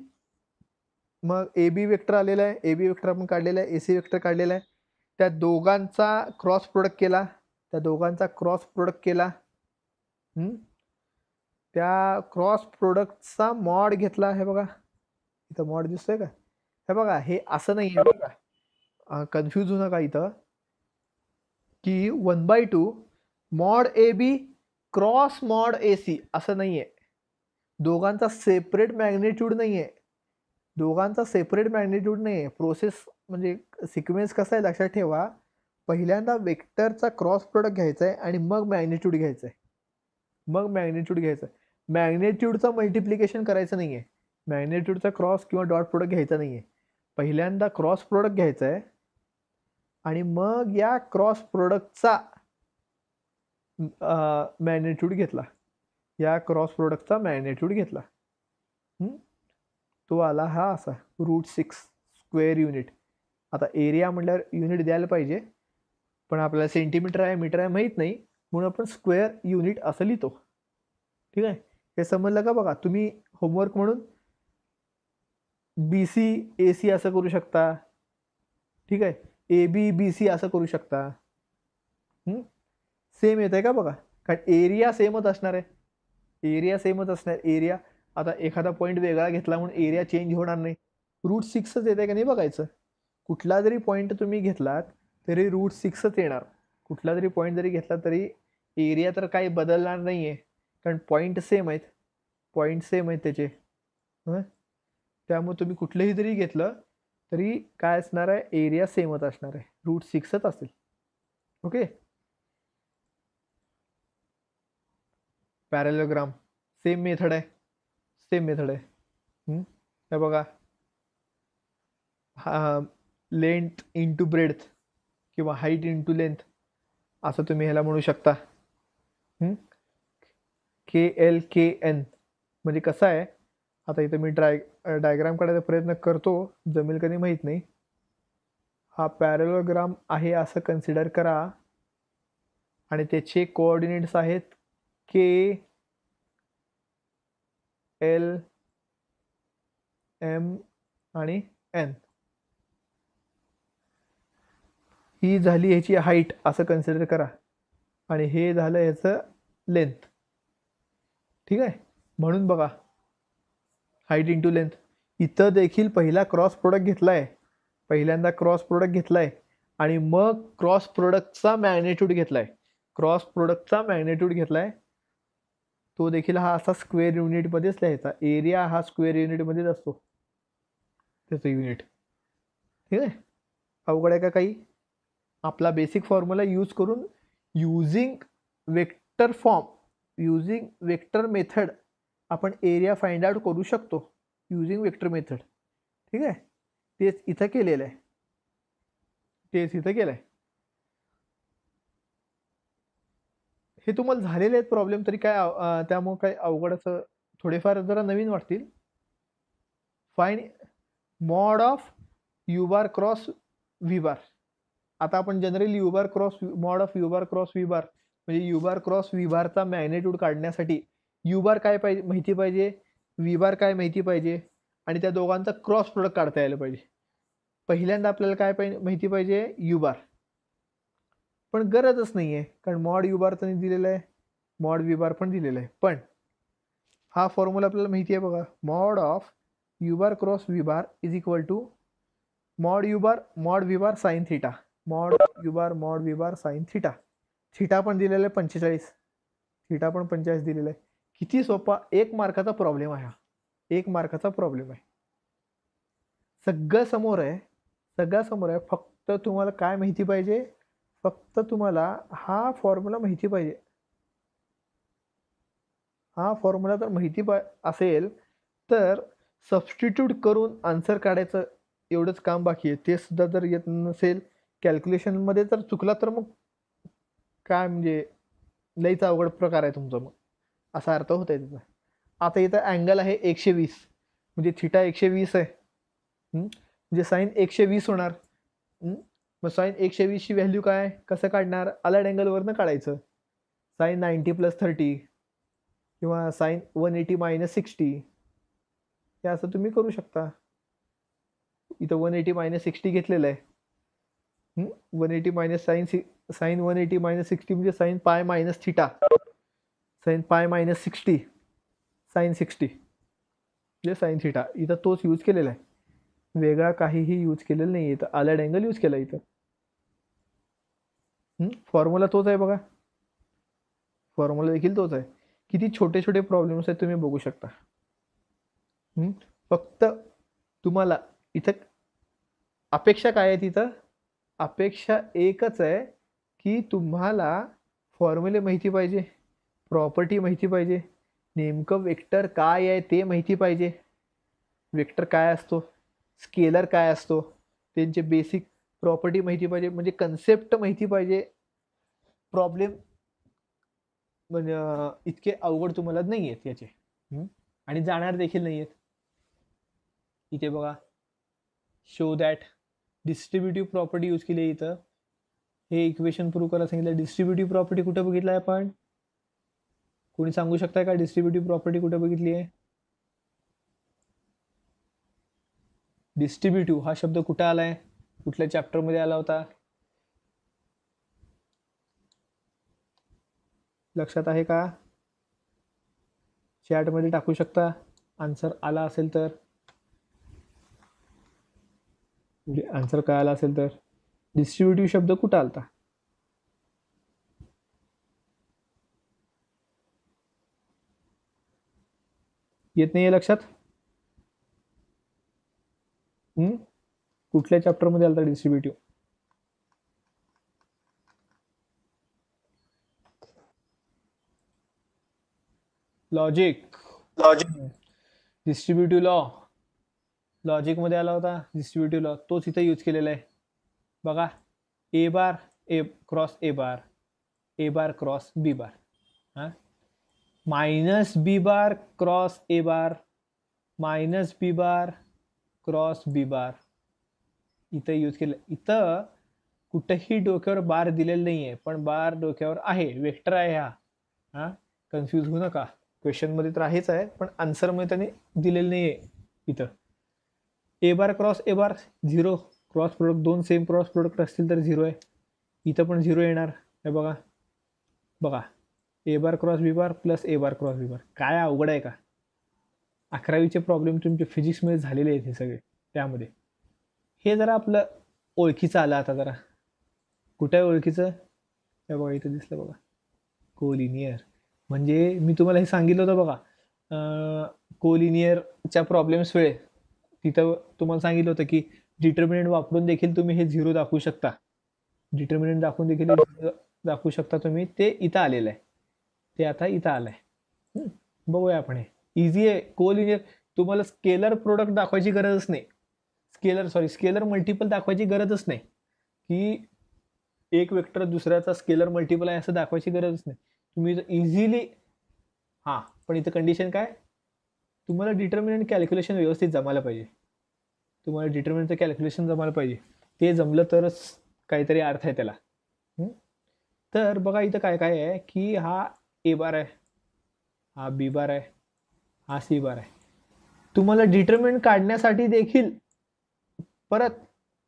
मग ए बी वेक्टर आलेला आहे ए बी वेक्टर आपण काढलेला आहे ए सी वेक्टर काढलेला आहे त्या दोघांचा क्रॉस प्रोडक्ट केला त्या दोघांचा क्रॉस प्रोडक्ट केला त्या क्रॉस प्रोडक्टचा मॉड घेतला हे बघा इथं मॉड दिसतोय का हे बघा हे असं नाही आहे बघा कन्फ्यूज होऊ नका इथं की one by two mod A B cross mod A C असं नाही आहे दोघांचा सेपरेट मॅग्नेट्यूड नाही आहे दोघांचा सेपरेट मॅग्नेट्यूड नाही आहे प्रोसेस म्हणजे सिक्वेन्स कसा आहे लक्षात ठेवा पहिल्यांदा वेक्टरचा क्रॉस प्रोडक्ट घ्यायचा आहे आणि मग मॅग्नेट्यूड घ्यायचं आहे मग मॅग्नेट्यूड घ्यायचं आहे मॅग्नेट्यूडचं मल्टिप्लिकेशन करायचं नाही आहे मॅग्नेट्यूडचा क्रॉस किंवा डॉट प्रोडक्ट घ्यायचा नाही आहे पहिल्यांदा क्रॉस प्रोडक्ट घ्यायचा आहे आणि मग या क्रॉस प्रोडक्टचा मॅग्नेट्यूड घेतला या क्रॉस प्रोडक्टचा मॅग्नेट्यूड घेतला तो आला हा असा रूट सिक्स स्क्वेअर युनिट आता एरिया म्हटल्यावर युनिट द्यायला पाहिजे पण आपल्याला सेंटीमीटर आहे मीटर आहे माहीत नाही म्हणून आपण स्क्वेअर युनिट असं लिहितो ठीक आहे हे समजलं का बघा तुम्ही होमवर्क म्हणून बी सी ए सी असं करू शकता ठीक आहे ए बी बी सी असं करू शकता सेम येत आहे का बघा कारण एरिया सेमच असणार आहे एरिया सेमच असणार एरिया आता एखादा पॉईंट वेगळा घेतला म्हणून एरिया चेंज होणार नाही रूट सिक्सच आहे का नाही बघायचं कुठला जरी पॉईंट तुम्ही घेतलात तरी रूट सिक्सच येणार कुठला जरी पॉईंट जरी घेतला तरी एरिया तर काही बदलणार नाही आहे कारण पॉईंट सेम आहेत पॉईंट सेम आहेत त्याचे हां त्यामुळे तुम्ही कुठलंही जरी घेतलं तरी काय असणार आहे एरिया सेमच असणार आहे रूट सिक्सच असेल ओके पॅरेलोग्राम सेम मेथड आहे सेम मेथड आहे हे बघा हा लेंथ इंटू ब्रेडथ किंवा हाईट इंटू लेंथ असं तुम्ही ह्याला म्हणू शकता के एल के एन म्हणजे कसं आहे आता इथं मी ड्राय डायग्राम काढायचा प्रयत्न करतो जमेल कधी माहीत नाही हा पॅरेलोग्राम आहे असं कन्सिडर करा आणि त्याचे कोऑर्डिनेट्स आहेत K L एम आणि एन ही झाली ह्याची हाईट असं कन्सिडर करा आणि हे झालं ह्याचं लेंथ ठीक आहे म्हणून बघा हाईट इंटू लेंथ इथं देखील पहिला क्रॉस प्रोडक्ट घेतला आहे पहिल्यांदा क्रॉस प्रोडक्ट घेतला आहे आणि मग क्रॉस प्रोडक्टचा मॅग्नेट्यूड घेतला आहे क्रॉस प्रोडक्टचा मॅग्नेट्यूड घेतला आहे तो देखील हा असा स्क्वेअर युनिटमध्येच लिहायचा एरिया हा स्क्वेअर युनिटमध्येच असतो त्याचं युनिट ठीक आहे अवघड आहे का काही आपला बेसिक फॉर्म्युला यूज करून using vector form using vector method आपण एरिया फाइंड आउट करू शकतो युझिंग वेक्टर मेथड ठीक आहे तेच इथं केलेलं आहे तेच इथं केलं आहे हे तुम्हाला झालेले आहेत प्रॉब्लेम तरी काय त्यामुळं काय अवघड असं थोडेफार जरा नवीन वाटतील find mod of U bar cross V bar आता आपण generally U bar cross mod of U bar cross V bar म्हणजे युबार क्रॉस व्हीबारचा मॅग्नेट्यूड काढण्यासाठी युबार काय पाहिजे माहिती पाहिजे व्हीबार काय माहिती पाहिजे आणि त्या दोघांचा क्रॉस प्रोडक्ट काढता यायला पाहिजे पहिल्यांदा आपल्याला काय पाहिजे माहिती पाहिजे युबार पण गरजच नाही आहे कारण मॉड यू बार त्यांनी दिलेला आहे मॉड वी बार पण दिलेला आहे पण हा फॉर्म्युला आपल्याला माहिती आहे बघा mod of U bar cross V bar is equal to mod U bar mod V bar sine theta mod U bar mod V bar sine theta theta पण दिलेला आहे पंचेचाळीस थिटा पण पंचेचाळीस दिलेला आहे किती सोपा एक मार्काचा प्रॉब्लेम आहे हा एक मार्काचा प्रॉब्लेम आहे सगळं समोर आहे सगळ्या समोर आहे फक्त तुम्हाला काय माहिती पाहिजे फक्त तुम्हाला हा फॉर्म्युला माहिती पाहिजे हा फॉर्म्युला जर माहिती पा असेल तर सबस्टिट्यूट करून आन्सर काढायचं एवढंच काम बाकी आहे ते सुद्धा जर येत नसेल कॅल्क्युलेशनमध्ये जर चुकला तर मग काय म्हणजे लईचा अवघड प्रकार आहे तुमचा मग असा अर्थ होत आहे त्याचा आता इथं अँगल आहे एकशे वीस म्हणजे थिटा एकशे वीस आहे म्हणजे साईन एकशे वीस होणार मग साईन एकशे वीसची व्हॅल्यू काय कसं काढणार अलर्ड अँगलवरनं काढायचं साईन नाईन्टी प्लस थर्टी किंवा sine one eighty minus sixty हे असं तुम्ही करू शकता इथं वन एटी मायनस सिक्स्टी घेतलेलं आहे वन एटी मायनस साईन सि sine one eighty minus sixty म्हणजे sine pi minus theta sine pi minus sixty sine sixty म्हणजे साईन थिटा इथं तोच यूज केलेला आहे वेगळा काहीही यूज केलेलं नाही इथं अलर्ड अँगल यूज केला इथं फॉर्म्युला तोच आहे बघा फॉर्म्युला देखील तोच आहे किती छोटे छोटे प्रॉब्लेम्स आहेत तुम्ही बघू शकता फक्त तुम्हाला इथं अपेक्षा काय आहे तिथं अपेक्षा एकच आहे की तुम्हाला फॉर्म्युले माहिती पाहिजे प्रॉपर्टी माहिती पाहिजे नेमकं वेक्टर काय आहे ते माहिती पाहिजे वेक्टर काय असतो स्केलर काय असतो त्यांचे बेसिक प्रॉपर्टी माहिती पाहिजे म्हणजे कन्सेप्ट माहिती पाहिजे प्रॉब्लेम म्हणजे इतके अवघड तुम्हाला नाही आहेत याचे आणि जाणार देखील नाही आहेत इथे बघा show that distributive property use केली आहे इथं हे इक्वेशन प्रूव्ह करायला सांगितलं डिस्ट्रीब्युटिव्ह प्रॉपर्टी कुठं बघितलं आहे आपण कोणी सांगू शकता का डिस्ट्रीब्युटिव्ह प्रॉपर्टी कुठं बघितली आहे डिस्ट्रीब्युटिव्ह हा शब्द कुठं आला आहे कुठल्या चॅप्टरमध्ये आला होता लक्षात आहे का चॅटमध्ये टाकू शकता आन्सर आला असेल तर म्हणजे आन्सर काय आला असेल तर डिस्ट्रीब्युटिव्ह शब्द कुठं आलता येत नाही आहे लक्षात कुठल्या चॅप्टरमध्ये आलता distributive logic logic distributive law logic मध्य आला होता डिस्ट्रीब्युटिव्ह लॉ तोच इथे यूज केलेला आहे बघा A bar A cross A bar A bar cross B bar हां minus B bar cross A bar minus B bar cross B bar इथं यूज केलं इथं कुठंही डोक्यावर बार दिलेलं नाही आहे पण बार डोक्यावर आहे वेक्टर आहे हा हां कन्फ्यूज होऊ नका क्वेश्चनमध्ये तर आहेच आहे पण आन्सरमध्ये त्याने दिलेलं नाही आहे इथं A bar cross A bar zero cross product दोन सेम क्रॉस प्रोडक्ट असतील तर झिरो आहे इथं पण झिरो येणार हे बघा बघा A bar cross B bar plus A bar cross B bar काय अवघड आहे का अकरावीचे प्रॉब्लेम तुमचे फिजिक्समध्ये झालेले आहेत हे सगळे त्यामध्ये हे जरा आपलं ओळखीचं आलं आता जरा कुठं आहे ओळखीचं हे बघा इथं दिसलं बघा कोलिनियर म्हणजे मी तुम्हाला हे सांगितलं होतं बघा कोलिनियरच्या प्रॉब्लेम्स वेळे तिथं तुम्हाला सांगितलं होतं की डिटर्मिनंट वापरून देखील तुम्ही हे झिरो दाखवू शकता डिटर्मिनंट दाखवून देखील दाखवू शकता तुम्ही ते इथं आलेलं आहे ते आता इथं आलं आहे बघूया आपण हे इझी आहे कोलिनियर तुम्हाला स्केलर प्रोडक्ट दाखवायची गरजच नाही स्केलर सॉरी स्केलर मल्टिपल दाखवायची गरजच नाही की एक वेक्टर दुसऱ्याचा स्केलर मल्टिपल आहे असं दाखवायची गरजच नाही तुम्ही इझिली हां पण इथं कंडिशन काय तुम्हाला डिटर्मिनंट कॅल्क्युलेशन व्यवस्थित जमायला पाहिजे तुम्हाला डिटर्मिनंटचं कॅल्क्युलेशन जमायला पाहिजे ते जमलं तरच काहीतरी अर्थ आहे त्याला तर बघा इथं काय काय आहे की हा ए बार आहे हा बी बार आहे हा सी बार आहे तुम्हाला डिटर्मिनंट काढण्यासाठी देखील परत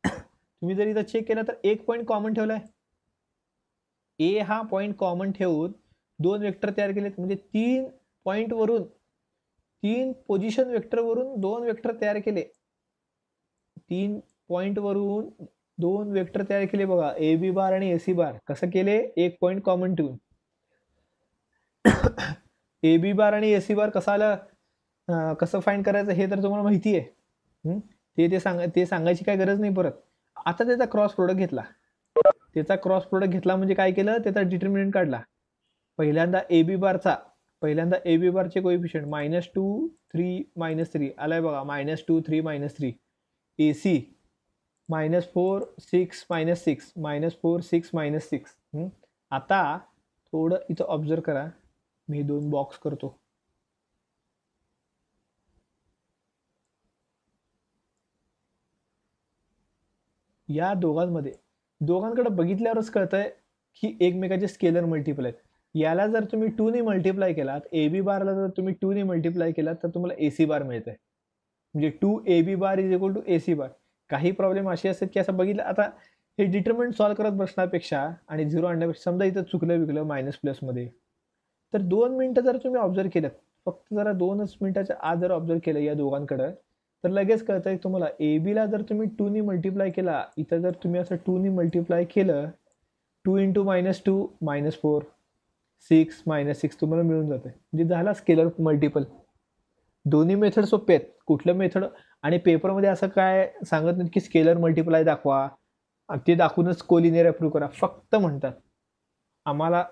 (coughs) तुम्ही जर इथं चेक केलं तर एक पॉईंट कॉमन ठेवला आहे ए हा पॉईंट कॉमन ठेवून दोन वेक्टर तयार केलेत म्हणजे तीन पॉईंटवरून तीन पोझिशन वेक्टरवरून दोन वेक्टर तयार केले तीन पॉईंटवरून दोन वेक्टर तयार केले बघा ए बी बार आणि ए सी बार कसं केले एक पॉईंट कॉमन ठेवून ए बी बार आणि ए सी बार कसं आलं कसं फाईंड करायचं हे तर तुम्हाला माहिती आहे ते ते सांग ते सांगायची काय गरज नाही परत आता त्याचा क्रॉस प्रोडक्ट घेतला त्याचा क्रॉस प्रोडक्ट घेतला म्हणजे काय केलं त्याचा डिटर्मिनंट काढला पहिल्यांदा ए बी बारचा पहिल्यांदा ए बी बारचे coefficient minus two three minus three आलाय बघा minus two three minus three A C minus four six minus six minus four six minus six आता थोडं इथं ऑब्झर्व करा मी दोन बॉक्स करतो या दोघांमध्ये दोघांकडे बघितल्यावरच कळतंय की एकमेकाचे स्केलर मल्टिपल आहेत याला जर तुम्ही टूने मल्टिप्लाय केलात ए बी बारला जर तुम्ही टूने मल्टिप्लाय केलात तर तुम्हाला ए सी बार आहे म्हणजे two A B bar is equal to A C bar काही प्रॉब्लेम असे असतात की असं बघितलं आता हे डिटर्मेंट सॉल्व करत बसण्यापेक्षा आणि झिरो आणण्यापेक्षा समजा इथं चुकलं विकलं मायनस प्लसमध्ये तर दोन मिनटं जर तुम्ही ऑब्झर्व केलं फक्त जरा दोनच मिनटाच्या आत जर ऑब्झर्व केलं या दोघांकडं तर लगेच कळतं आहे तुम्हाला ए बीला जर तुम्ही टूनी मल्टिप्लाय केला इथं जर तुम्ही असं टूनी मल्टिप्लाय केलं two into minus two minus four six minus six तुम्हाला मिळून जाते म्हणजे झाला स्केलर मल्टिपल दोन्ही मेथड सोपे आहेत कुठलं मेथड आणि पेपरमध्ये असं काय सांगत नाही की स्केलर मल्टिप्लाय दाखवा ते दाखवूनच कोलिनेर अप्रूव्ह करा फक्त म्हणतात आम्हाला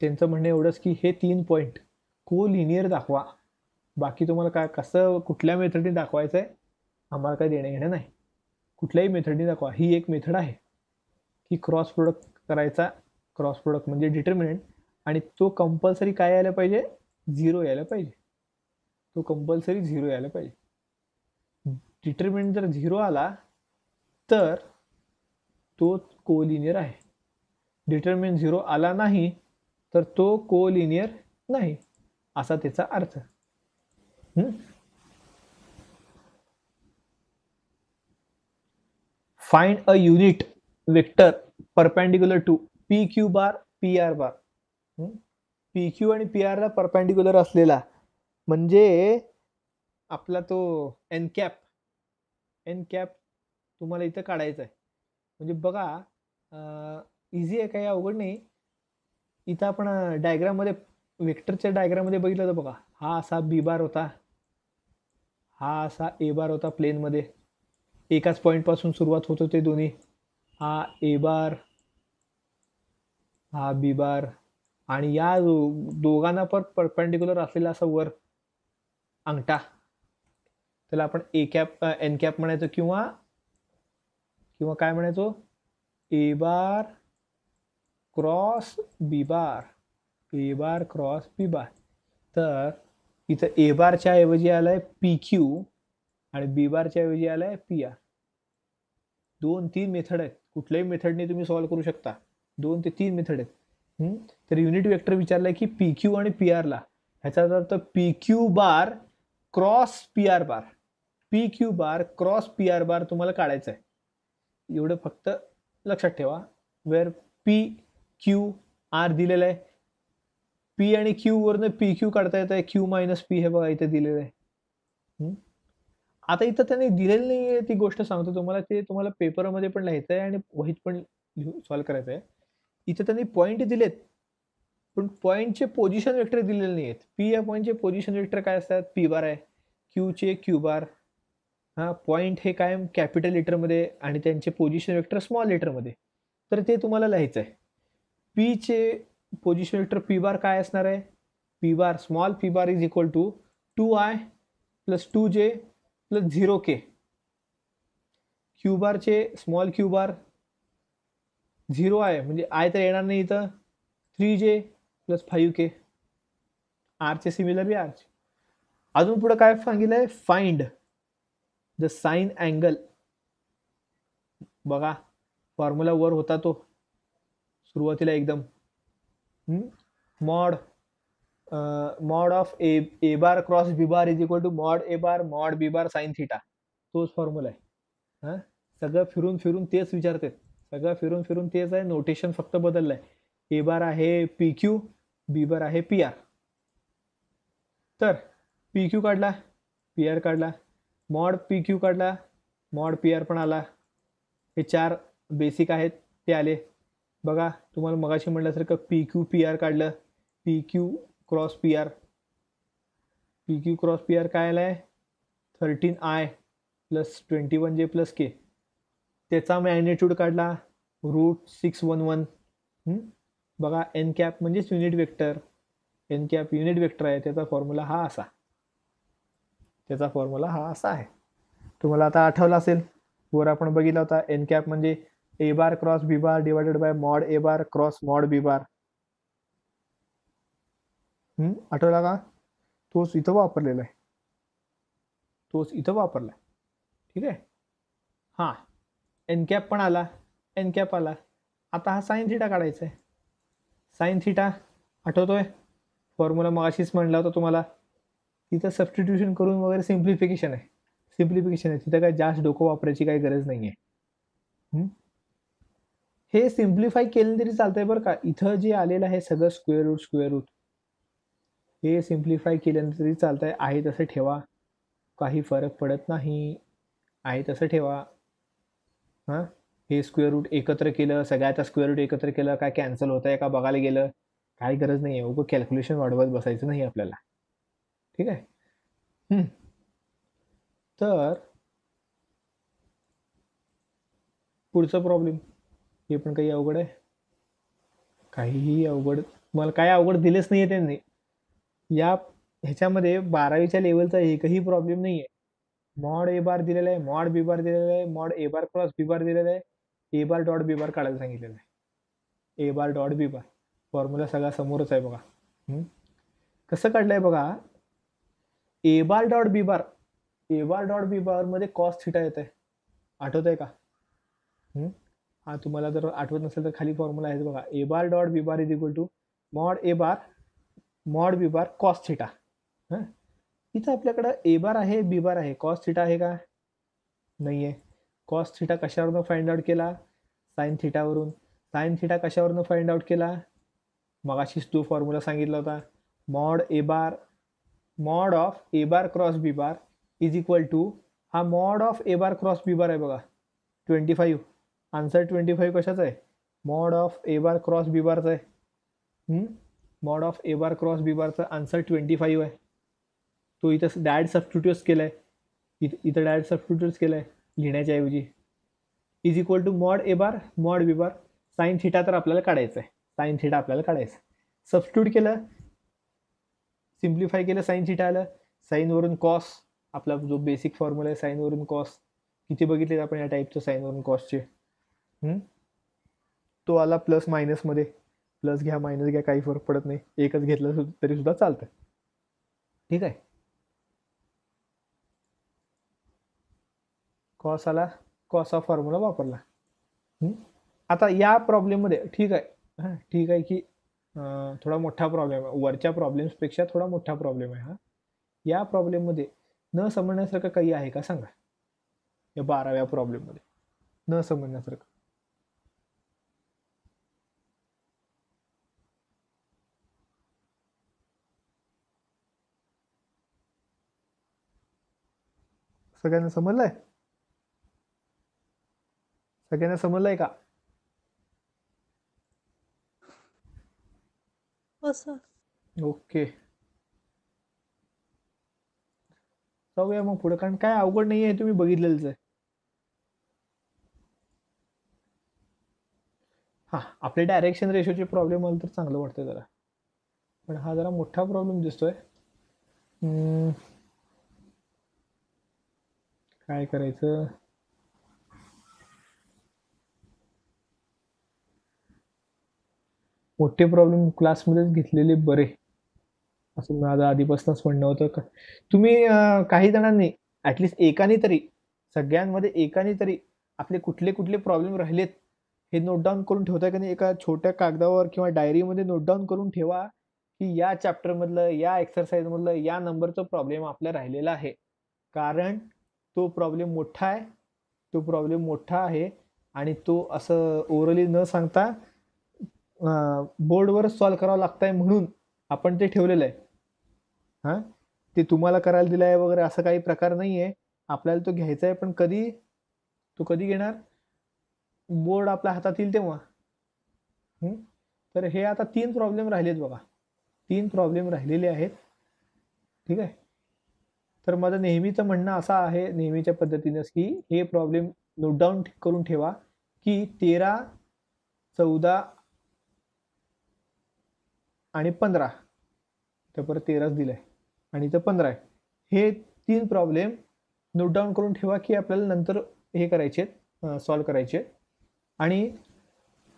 त्यांचं म्हणणं एवढंच की हे तीन पॉईंट कोलिनियर दाखवा बाकी तुम्हाला काय कसं कुठल्या मेथडने दाखवायचं आहे आम्हाला काय देणं घेणं नाही कुठल्याही मेथडने दाखवा ही एक मेथड आहे की क्रॉस प्रोडक्ट करायचा क्रॉस प्रोडक्ट म्हणजे डिटर्मिनंट आणि तो कंपल्सरी काय यायला पाहिजे झिरो यायला पाहिजे तो कंपल्सरी झिरो यायला पाहिजे डिटर्मिनंट जर झिरो आला तर तो कोलिनियर आहे डिटर्मिनंट झिरो आला नाही तर तो कोलिनियर नाही असा त्याचा अर्थ find a unit vector perpendicular to P Q bar P R bar P Q आणि पी आरला परपेंडिकुलर असलेला म्हणजे आपला तो एन कॅप एन कॅप तुम्हाला इथं काढायचा आहे म्हणजे बघा इझी आहे काही अवघड नाही इथं आपण डायग्राममध्ये व्हेक्टरच्या डायग्राममध्ये बघितलं तर बघा हा असा बी बार होता हा असा ए बार होता प्लेनमध्ये एकाच पॉईंटपासून सुरुवात होत होते दोन्ही हा ए बार हा बी बार आणि या दोघांना पण परपेंडिक्युलर असलेला असा वर अंगठा त्याला आपण ए कॅप एन कॅप म्हणायचो किंवा किंवा काय म्हणायचो ए bar cross B bar A bar cross B बार तर इथं ए बारच्या ऐवजी आलाय पी क्यू आणि बी बारच्या ऐवजी आलाय पी आर दोन तीन मेथड आहेत कुठल्याही मेथडने तुम्ही सॉल्व्ह करू शकता दोन ते तीन मेथड आहेत तर युनिट वेक्टर विचारलाय की पी क्यू आणि पी आरला ह्याचा अर्थ P Q bar cross P R bar P Q bar cross P R bar तुम्हाला काढायचं आहे एवढं फक्त लक्षात ठेवा वेअर पी क्यू आर दिलेलं आहे पी आणि क्यू वरनं पी क्यू काढता येत आहे क्यू मायनस पी हे बघा इथे दिलेलं आहे आता इथं त्यांनी दिलेलं नाही आहे ती गोष्ट सांगतो तुम्हाला ते तुम्हाला पेपरमध्ये पण लिहायचं आहे आणि वहीत पण सॉल्व करायचं आहे इथं त्यांनी पॉईंट दिलेत पण पॉईंटचे पोझिशन वेक्टर दिलेले नाही आहेत पी या पॉईंटचे पोझिशन वेक्टर काय असतात पी बार आहे क्यूचे क्यू बार हां पॉईंट हे कायम कॅपिटल लेटरमध्ये आणि त्यांचे पोझिशन वेक्टर स्मॉल लेटरमध्ये तर ते तुम्हाला लिहायचं आहे पीचे पोझिशन वेक्टर पी बार काय असणार आहे P bar small P bar is equal to two I plus two J plus zero K Q बारचे small Q bar zero I म्हणजे आय तर येणार नाही इथं थ्री जे प्लस फाईव्ह के आरचे बी आरचे अजून पुढं काय सांगितलं आहे फाइंड द साईन अँगल बघा फॉर्म्युला वर होता तो सुरुवातीला एकदम mod mod of A a, a bar cross b bar to mod to mod a bar mod b bar sin theta तोच फॉर्म्युला आहे हां सगळं फिरून फिरून तेच विचारते सगळं फिरून फिरून तेच आहे नोटेशन फक्त बदललं आहे ए बार आहे पी क्यू बी बार आहे पी आर तर पी क्यू काढला पी आर काढला मॉड पी क्यू काढला मॉड पी आर पण आला हे चार बेसिक आहेत ते आले बघा तुम्हाला मगाशी म्हटल्यासारखं पी क्यू पी आर काढलं P Q cross P R P Q cross P R काय आलाय thirteen I plus twenty one J plus K त्याचा मॅग्नेट्यूड काढला रूट सिक्स वन वन बघा एन कॅप म्हणजेच unit vector N cap unit vector आहे त्याचा formula हा असा त्याचा फॉर्म्युला हा असा आहे तुम्हाला आता आठवला असेल वर आपण बघितला होता एन कॅप म्हणजे A bar cross B bar divided by mod A bar cross mod B bar आठवला का तोच इथं वापरलेला आहे तोच इथं वापरला आहे ठीक आहे हां एनकॅप पण आला एनकॅप आला आता हा साईन थिटा काढायचा आहे साईन थिटा आठवतोय फॉर्म्युला मग अशीच म्हणला होता तुम्हाला तिथं सबस्टिट्यूशन करून वगैरे सिम्प्लिफिकेशन आहे सिम्प्लिफिकेशन आहे तिथं काय जास्त डोकं वापरायची काही गरज नाही आहे हे सिम्प्लिफाय केलं तरी चालतंय बरं का इथं जे आलेलं आहे सगळं स्क्वेअर रूट स्क्वेअर रूट हे सिम्प्लिफाय केलं तरी चालतंय आहे तसं ठेवा काही फरक पडत नाही आहे तसं ठेवा हां हे स्क्वेअर रूट एकत्र केलं सगळ्याचा स्क्वेअर रूट एकत्र केलं काय कॅन्सल होत आहे का बघायला गेलं काही गरज नाही आहे उगं कॅल्क्युलेशन वाढवत बसायचं नाही आपल्याला ठीक आहे तर पुढचं प्रॉब्लेम हे पण काही अवघड आहे काहीही अवघड मला काही अवघड दिलेच नाही आहे त्यांनी या ह्याच्यामध्ये बारावीच्या लेवलचा एकही प्रॉब्लेम नाही आहे मॉड ए बार दिलेला आहे मॉड बी बार दिलेला आहे mod A bar cross B बार दिलेला आहे ए बार डॉट बी बार काढायला सांगितलेलं आहे A bar dot B bar formula सगळा समोरच आहे बघा कसं काढलं आहे बघा A bar dot B bar A bar dot बी बारमध्ये कॉस्ट थिटा येत आहे आठवत आहे का हा तुम्हाला जर आठवत नसेल तर खाली फॉर्म्युला आहे बघा A bar dot B bar is equal to mod A bar mod B bar cos theta हां इथं आपल्याकडं ए बार आहे बी बार आहे कॉस थिटा आहे का नाही आहे कॉस थिटा कशावरनं फाइंड आउट केला साईन थिटावरून साईन थिटा कशावरून फाइंड आउट केला मगाशीच तू फॉर्म्युला सांगितला होता mod A bar mod of A bar cross B bar is equal to हा mod of A bar cross B bar आहे बघा twenty five answer twenty five कशाचा आहे mod of A bar cross B बारचा आहे mod of A bar cross B बारचा answer twenty five आहे तो इथं डॅड सबस्टिट्यूट्स केला आहे इथं इथं डॅड सबस्टिट्यूट्स केलं आहे लिहिण्याच्याऐवजी is equal to mod A bar mod B bar sine theta तर आपल्याला काढायचं आहे साईन थिटा आपल्याला काढायचं सबस्टिट्यूट केलं सिम्प्लिफाय केलं साईन थिटा आलं साईनवरून कॉस आपला जो बेसिक फॉर्म्युला आहे साईनवरून कॉस किती बघितले आपण या टाईपचं साईनवरून कॉसचे तो आला प्लस मायनसमध्ये प्लस घ्या मायनस घ्या काही फरक पडत नाही एकच घेतलं तरी सुद्धा चालतं ठीक आहे कॉस आला कॉस हा फॉर्म्युला वापरला आता या प्रॉब्लेममध्ये ठीक आहे हां ठीक आहे की थोडा मोठा प्रॉब्लेम आहे वरच्या प्रॉब्लेम्सपेक्षा थोडा मोठा प्रॉब्लेम आहे हा या प्रॉब्लेममध्ये न समजण्यासारखं काही आहे का सांगा या बाराव्या प्रॉब्लेममध्ये न समजण्यासारखं सगळ्यांना समजलंय सगळ्यांना समजलंय का हो, ओके जाऊया मग पुढे कारण काय अवघड नाही आहे तुम्ही बघितलेलंच आहे हा आपले डायरेक्शन रेशोचे प्रॉब्लेम आले तर चांगलं वाटतं जरा पण हा जरा मोठा प्रॉब्लेम दिसतोय काय करायचं मोठे प्रॉब्लेम क्लासमध्येच घेतलेले बरे असं माझं आधीपासूनच म्हणणं होतं तुम्ही काही जणांनी ॲटलिस्ट एकाने तरी सगळ्यांमध्ये एकाने तरी आपले कुठले कुठले प्रॉब्लेम राहिलेत हे नोट डाऊन करून ठेवता की नाही एका छोट्या कागदावर किंवा डायरीमध्ये नोट डाऊन करून ठेवा की या चॅप्टरमधलं या एक्सरसाइजमधलं या नंबरचा प्रॉब्लेम आपला राहिलेला आहे कारण तो प्रॉब्लेम मोठा आहे तो प्रॉब्लेम मोठा आहे आणि तो असं ओवरली न सांगता बोर्डवरच सॉल्व करावं लागत आहे म्हणून आपण ते ठेवलेलं आहे हां ते तुम्हाला करायला दिलं आहे वगैरे असं काही प्रकार नाही आहे आपल्याला तो घ्यायचा आहे पण कधी तो कधी घेणार बोर्ड आपल्या हातात येईल तेव्हा तर हे आता तीन प्रॉब्लेम राहिलेत बघा तीन प्रॉब्लेम राहिलेले आहेत ठीक आहे तर माझं नेहमीचं म्हणणं असं आहे नेहमीच्या पद्धतीनंच की हे प्रॉब्लेम नोटडाऊन करून ठेवा की तेरा चौदा आणि पंधरा तर परत तेराच दिलं आहे आणि इथं पंधरा आहे हे तीन प्रॉब्लेम नोटडाऊन करून ठेवा की आपल्याला नंतर हे करायचे आहेत सॉल्व करायचे आणि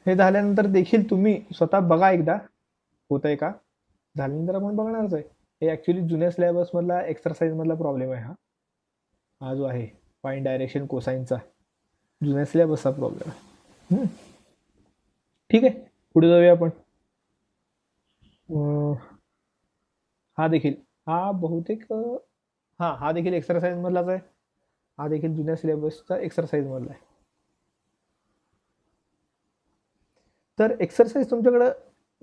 हे झाल्यानंतर देखील तुम्ही स्वतः बघा एकदा होत आहे का झाल्यानंतर आपण बघणारच आहे हे ॲक्च्युली जुन्या सिलेबसमधला मधला प्रॉब्लेम आहे हा हा जो आहे फाईन डायरेक्शन कोसाईनचा जुन्या सिलेबसचा प्रॉब्लेम आहे ठीक आहे पुढे जाऊया आपण हा देखील हा बहुतेक हा हा देखील एक्सरसाइजमधलाच आहे हा देखील जुन्या सिलेबसचा मधला आहे तर एक्सरसाइज तुमच्याकडं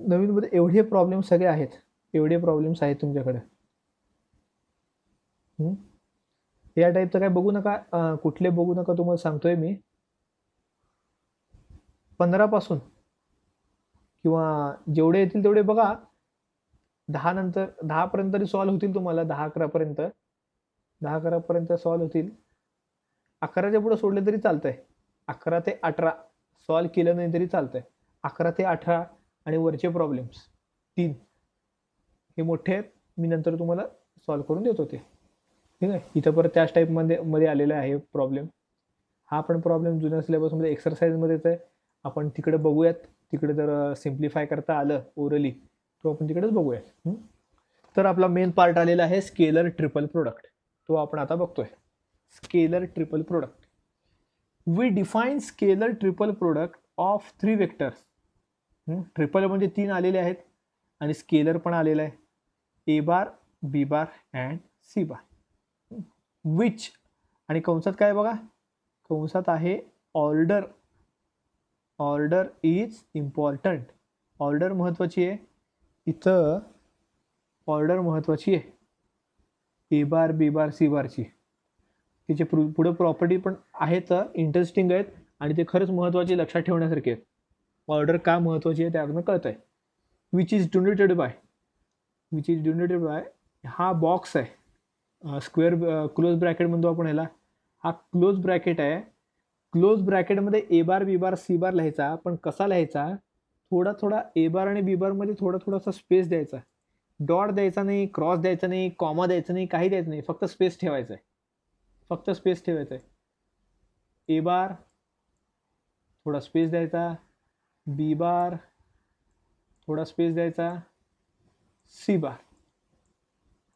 नवीनमध्ये एवढे प्रॉब्लेम सगळे आहेत एवढे प्रॉब्लेम्स आहेत तुमच्याकडे या टाईपचं काय बघू नका कुठले बघू नका तुम्हाला सांगतोय मी पंधरापासून किंवा जेवढे येतील तेवढे बघा दहा नंतर दहापर्यंत तरी सॉल्व्ह होतील तुम्हाला दहा अकरापर्यंत दहा अकरापर्यंत सॉल्व्ह होतील अकराच्या पुढे सोडले तरी चालतंय अकरा ते अठरा सॉल्व्ह केलं नाही तरी चालतंय अकरा ते अठरा आणि वरचे प्रॉब्लेम्स तीन हे मोठे आहेत मी नंतर तुम्हाला सॉल्व करून देतो ते ठीक आहे इथं परत त्याच टाईपमध्ये मध्ये आलेला आहे प्रॉब्लेम हा पण प्रॉब्लेम जुन्या सिलेबसमध्ये एक्सरसाइजमध्येच आहे आपण तिकडे बघूयात तिकडे जर सिम्प्लिफाय करता आलं ओरली तो आपण तिकडेच बघूयात तर आपला मेन पार्ट आलेला आहे स्केलर ट्रिपल प्रोडक्ट तो आपण आता बघतोय scalar triple product we define scalar triple product of three vectors triple म्हणजे तीन आलेले आहेत आणि स्केलर पण आलेला आहे A bar B bar and C bar which आणि कंसात काय बघा कंसात आहे order order is important order महत्त्वाची आहे इथं ऑर्डर महत्त्वाची आहे A bar B bar C बारची तिचे पुढं प्रॉपर्टी पण आहेत इंटरेस्टिंग आहेत आणि ते खरंच महत्त्वाचे लक्षात ठेवण्यासारखे आहेत ऑर्डर का महत्त्वाची आहे त्यावरनं कळत आहे which is donated by which is denoted by हा बॉक्स आहे स्क्वेअर क्लोज ब्रॅकेट म्हणतो आपण ह्याला हा क्लोज ब्रॅकेट आहे क्लोज ब्रॅकेटमध्ये A bar B bar C bar लिहायचा पण कसा लिहायचा थोडा थोडा ए बार आणि बी बारमध्ये थोडा थोडासा स्पेस द्यायचा डॉट द्यायचा नाही क्रॉस द्यायचा नाही कॉमा द्यायचा नाही काही द्यायचं नाही फक्त स्पेस ठेवायचा आहे फक्त स्पेस ठेवायचा आहे ए बार थोडा स्पेस द्यायचा बी बार थोडा स्पेस द्यायचा सी बार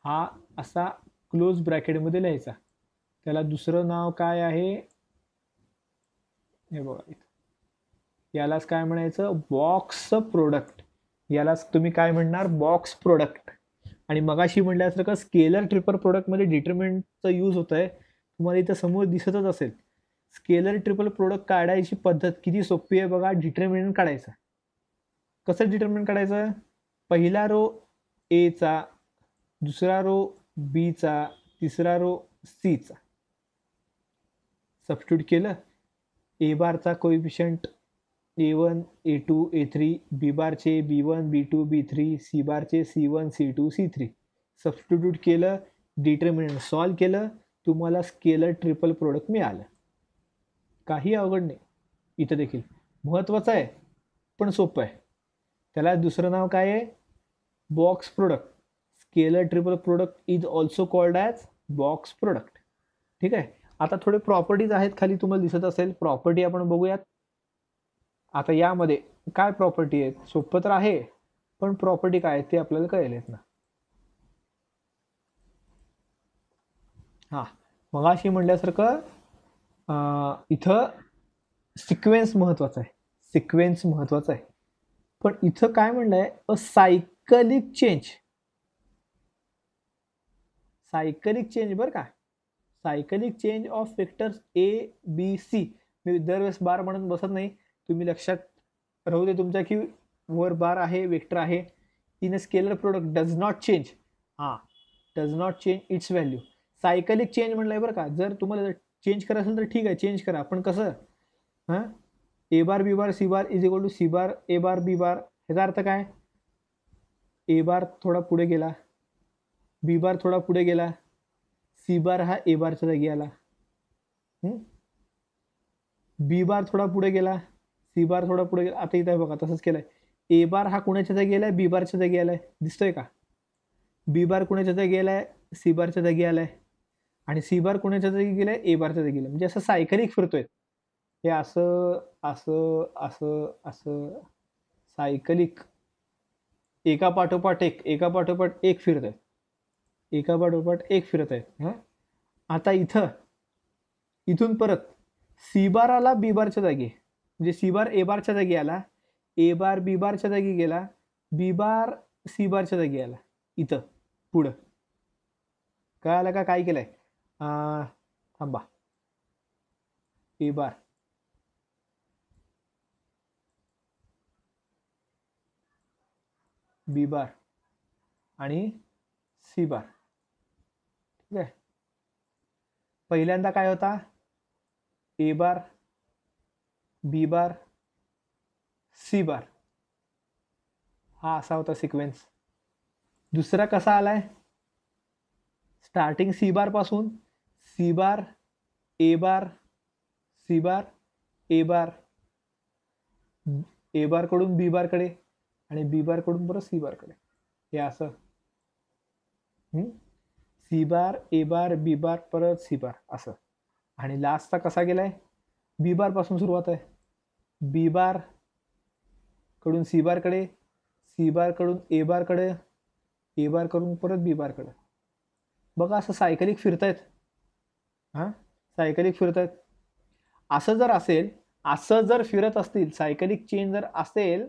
हा असा क्लोज ब्रॅकेटमध्ये लिहायचा त्याला दुसरं नाव काय आहे हे बघा इथं यालाच काय म्हणायचं बॉक्स प्रोडक्ट यालाच तुम्ही काय म्हणणार बॉक्स प्रोडक्ट आणि मगाशी म्हटल्यासारखं स्केलर ट्रिपर प्रोडक्टमध्ये डिटर्मिनंटचा यूज होत आहे तुम्हाला इथं समोर दिसतच असेल स्केलर ट्रिपल प्रोडक्ट काढायची पद्धत किती सोपी आहे बघा डिटर्मिनंट काढायचा कसं डिटर्मिनंट काढायचं पहिला रो एचा दुसरा रो बीचा तिसरा रो सीचा सबस्टिट्यूट केलं ए बारचा coefficient A one A two A three B बारचे B one B two B three C बारचे C one C two C three substitute केलं डिटर्मिनंट सॉल्व केलं तुम्हाला स्केलर ट्रिपल प्रोडक्ट मिळालं काही अवघड नाही इथं देखील महत्त्वाचं आहे पण सोपं आहे त्याला दुसरं नाव काय आहे box product scalar triple product is also called as box product ठीक आहे आता थोडे प्रॉपर्टीज आहेत खाली तुम्हाला दिसत असेल प्रॉपर्टी आपण बघूयात आता यामध्ये काय प्रॉपर्टी आहेत सोपं तर आहे पण प्रॉपर्टी काय ते आपल्याला कळेल आहेत ना हां मग अशी म्हटल्यासारखं इथं सिक्वेन्स महत्त्वाचा आहे सिक्वेन्स महत्त्वाचा आहे पण इथं काय म्हणलं आहे a cyc cyclic change cyclic change बरं का cyclic change of vectors A B C मी दरवेळेस बार म्हणून बसत नाही तुम्ही लक्षात राहू दे तुमच्या की वर बार आहे वेक्टर आहे in a scalar product does not change हां does not change its value cyclic change म्हणलं आहे बरं का जर तुम्हाला जर चेंज करायचं असेल तर ठीक आहे चेंज करा पण कसं हां A bar B bar C bar is equal to C bar A bar B bar ह्याचा अर्थ काय ए बार थोडा पुढे गेला बी बार थोडा पुढे गेला सी बार हा ए बारच्या जागी आला बी बार थोडा पुढे गेला सी बार थोडा पुढे गेला आता इथं बघा तसंच केलं आहे ए बार हा कुणाच्या जागी गेलाय बी बारच्या जागी आलाय दिसतोय का बी बार कुणाच्या जागी आलाय सी बारच्या जागी आलाय आणि सी बार कोणाच्या जागी गेलाय ए बारच्या जागी गेला म्हणजे असं सायकलिक फिरतोय हे असं असं असं असं सायकलिक एका पाठोपाठ एक एका पाठोपाठ एक फिरत आहे एका पाठोपाठ एक फिरत आहे हां आता इथं इथून परत सी बार आला बी बारच्या जागी म्हणजे सी बार ए बारच्या जागी आला ए बार बी बारच्या जागी गेला बी बार सी बारच्या जागी आला इथं पुढं कळालं का काय केलं आहे थांबा ए बार बी बार आणि सी बार ठीक आहे पहिल्यांदा काय होता A bar B bar C bar हा असा होता सिक्वेन्स दुसरा कसा आला आहे स्टार्टिंग सी बारपासून C bar A bar C bar A bar A बारकडून बी बारकडे आणि बी कडून बरं सी बारकडे हे असं C bar A bar B बार परत सी बार असं आणि लास्टचा कसा गेलाय बी बार पासून सुरुवात आहे बी बार कडून सी बारकडे सी बारकडून ए कडे ए बारकडून परत बी कडे बघा असं सायकलिक फिरतायत हां सायकलिक फिरतायत असं जर असेल असं जर फिरत असतील सायकलिक चेन जर असेल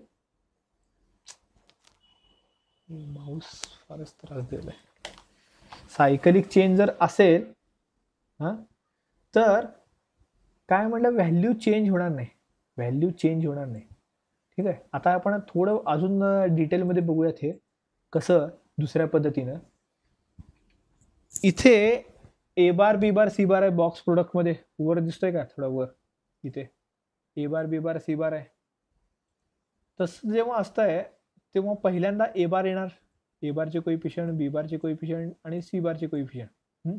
माऊस फारच त्रास दिला आहे सायकलिक चेंज जर असेल हा तर काय म्हटलं व्हॅल्यू चेंज होणार नाही व्हॅल्यू चेंज होणार नाही ठीक आहे आता आपण थोडं अजून डिटेलमध्ये बघूयात हे कसं दुसऱ्या पद्धतीनं इथे A bar B bar C bar आहे बॉक्स प्रोडक्टमध्ये वर दिसतोय का थोडा वर इथे A bar B bar C bar आहे तसं जेव्हा आहे तेव्हा पहिल्यांदा ए बार येणार ए बारचे कोईफिशियंट बी बारचे पिशंट आणि सी बारचे कोईफिशियंट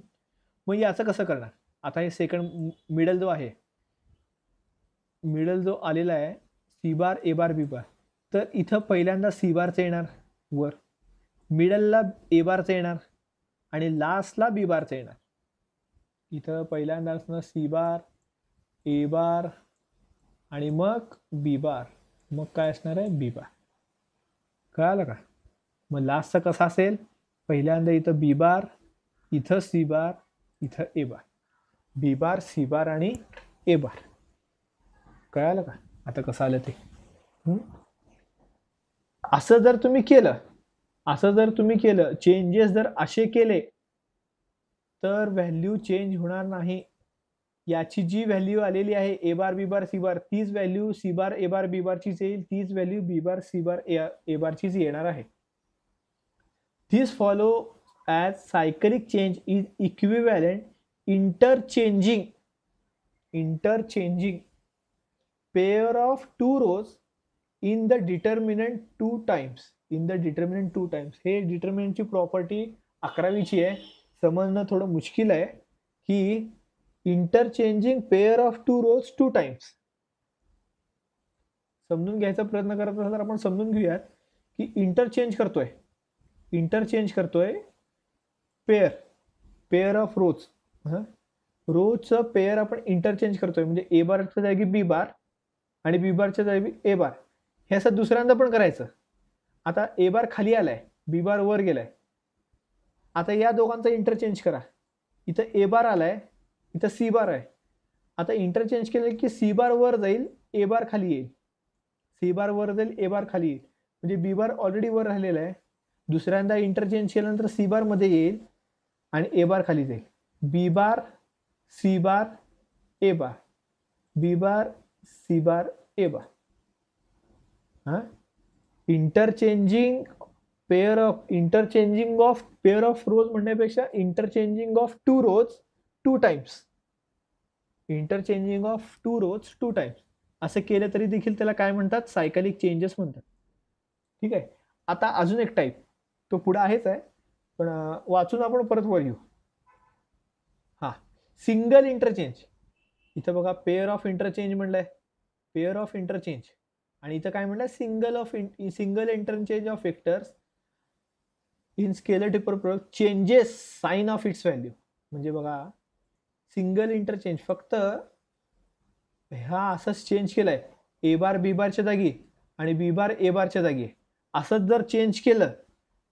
मग याचं कसं करणार आता हे सेकंड मिडल जो आहे मिडल जो आलेला आहे C bar A bar B बार तर इथं पहिल्यांदा सी बारचं येणार वर मिडलला ए बारचं येणार आणि लास्टला बी बारचं येणार इथं पहिल्यांदा असणार सी बार ए बार आणि मग बी बार मग काय असणार आहे बी बार कळालं का मग लास्टचा कसा असेल पहिल्यांदा इथं बी बार इथं सी बार इथं A bar B bar C bar आणि ए बार कळालं का आता कसं आलं ते असं जर तुम्ही केलं असं जर तुम्ही केलं चेंजेस जर असे केले तर व्हॅल्यू चेंज होणार नाही याची जी व्हॅल्यू आलेली आहे A bar B bar C बार तीच value C bar A bar बी बारचीच येईल तीच व्हॅल्यू बी बार सी बार ए ए बारचीच येणार आहे this follow as cyclic change is equivalent interchanging interchanging pair of two rows in the determinant two times in the determinant two times हे डिटर्मिनंटची property अकरावीची आहे समजणं थोडं मुश्किल आहे की interchanging pair of two rows two times समजून घ्यायचा प्रयत्न करत असाल तर आपण समजून घेऊयात की इंटरचेंज करतोय इंटरचेंज करतोय पेअर पेअर ऑफ रोज रोजचं पेअर आपण इंटरचेंज करतोय म्हणजे ए बारच्या जागी बी बार आणि बी बारच्या जागी ए बार हे असं दुसऱ्यांदा पण करायचं आता ए बार खाली आलाय बी बार वर गेलाय आता या दोघांचा इंटरचेंज करा इथं ए बार आलाय इथं सी बार आहे आता इंटरचेंज केलं की सी बार वर जाईल ए बार खाली येईल सी बार वर जाईल ए बार खाली येईल म्हणजे बी बार ऑलरेडी वर राहिलेला आहे दुसऱ्यांदा इंटरचेंज केल्यानंतर सी बारमध्ये येईल आणि ए बार खाली जाईल बी bar C bar A bar B bar C bar A bar हा interchanging pair of interchanging of pair of rows म्हणण्यापेक्षा interchanging of two rows two times interchanging of two rows two times असं केलं तरी देखील त्याला काय म्हणतात cyclic changes म्हणतात ठीक आहे आता अजून एक टाईप तो पुढं आहेच आहे पण वाचून आपण परत वर येऊ हां सिंगल इंटरचेंज इथं बघा पेअर ऑफ इंटरचेंज म्हणलंय पेअर ऑफ इंटरचेंज आणि इथं काय म्हणलंय single of int single interchange of vectors in scalar triple product changes sign of its value म्हणजे बघा सिंगल इंटरचेंज फक्त ह्या असंच चेंज केलं आहे ए बार बी बारच्या जागी आणि बी बार ए बारच्या जागी असंच जर चेंज केलं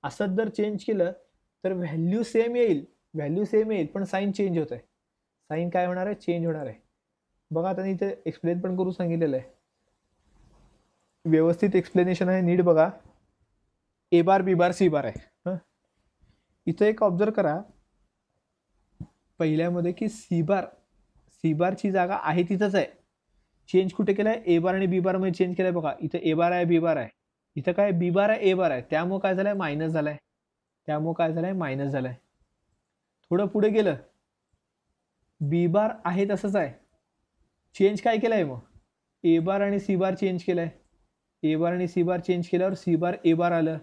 असंच जर चेंज केलं तर व्हॅल्यू सेम येईल व्हॅल्यू सेम येईल पण साईन चेंज होत आहे साईन काय होणार आहे चेंज होणार आहे बघा त्यांनी इथे एक्सप्लेन पण करू सांगितलेलं आहे व्यवस्थित एक्सप्लेनेशन आहे नीट बघा A bar B bar C bar आहे हां इथं एक ऑब्झर्व करा पहिल्यामध्ये की सी बार सी बारची जागा आहे तिथंच आहे चेंज कुठे केलं आहे ए बार आणि बी बारमध्ये चेंज केलं आहे बघा इथं ए बार आहे बी बार आहे इथं काय बी बार आहे ए बार आहे त्यामुळं काय झालं आहे मायनस झाला आहे त्यामुळं काय झालं आहे मायनस झालं आहे थोडं पुढे गेलं बी बार आहे तसंच आहे चेंज काय केलं आहे मग ए बार आणि सी बार चेंज केलं आहे ए बार आणि सी बार चेंज केल्यावर सी बार ए बार आलं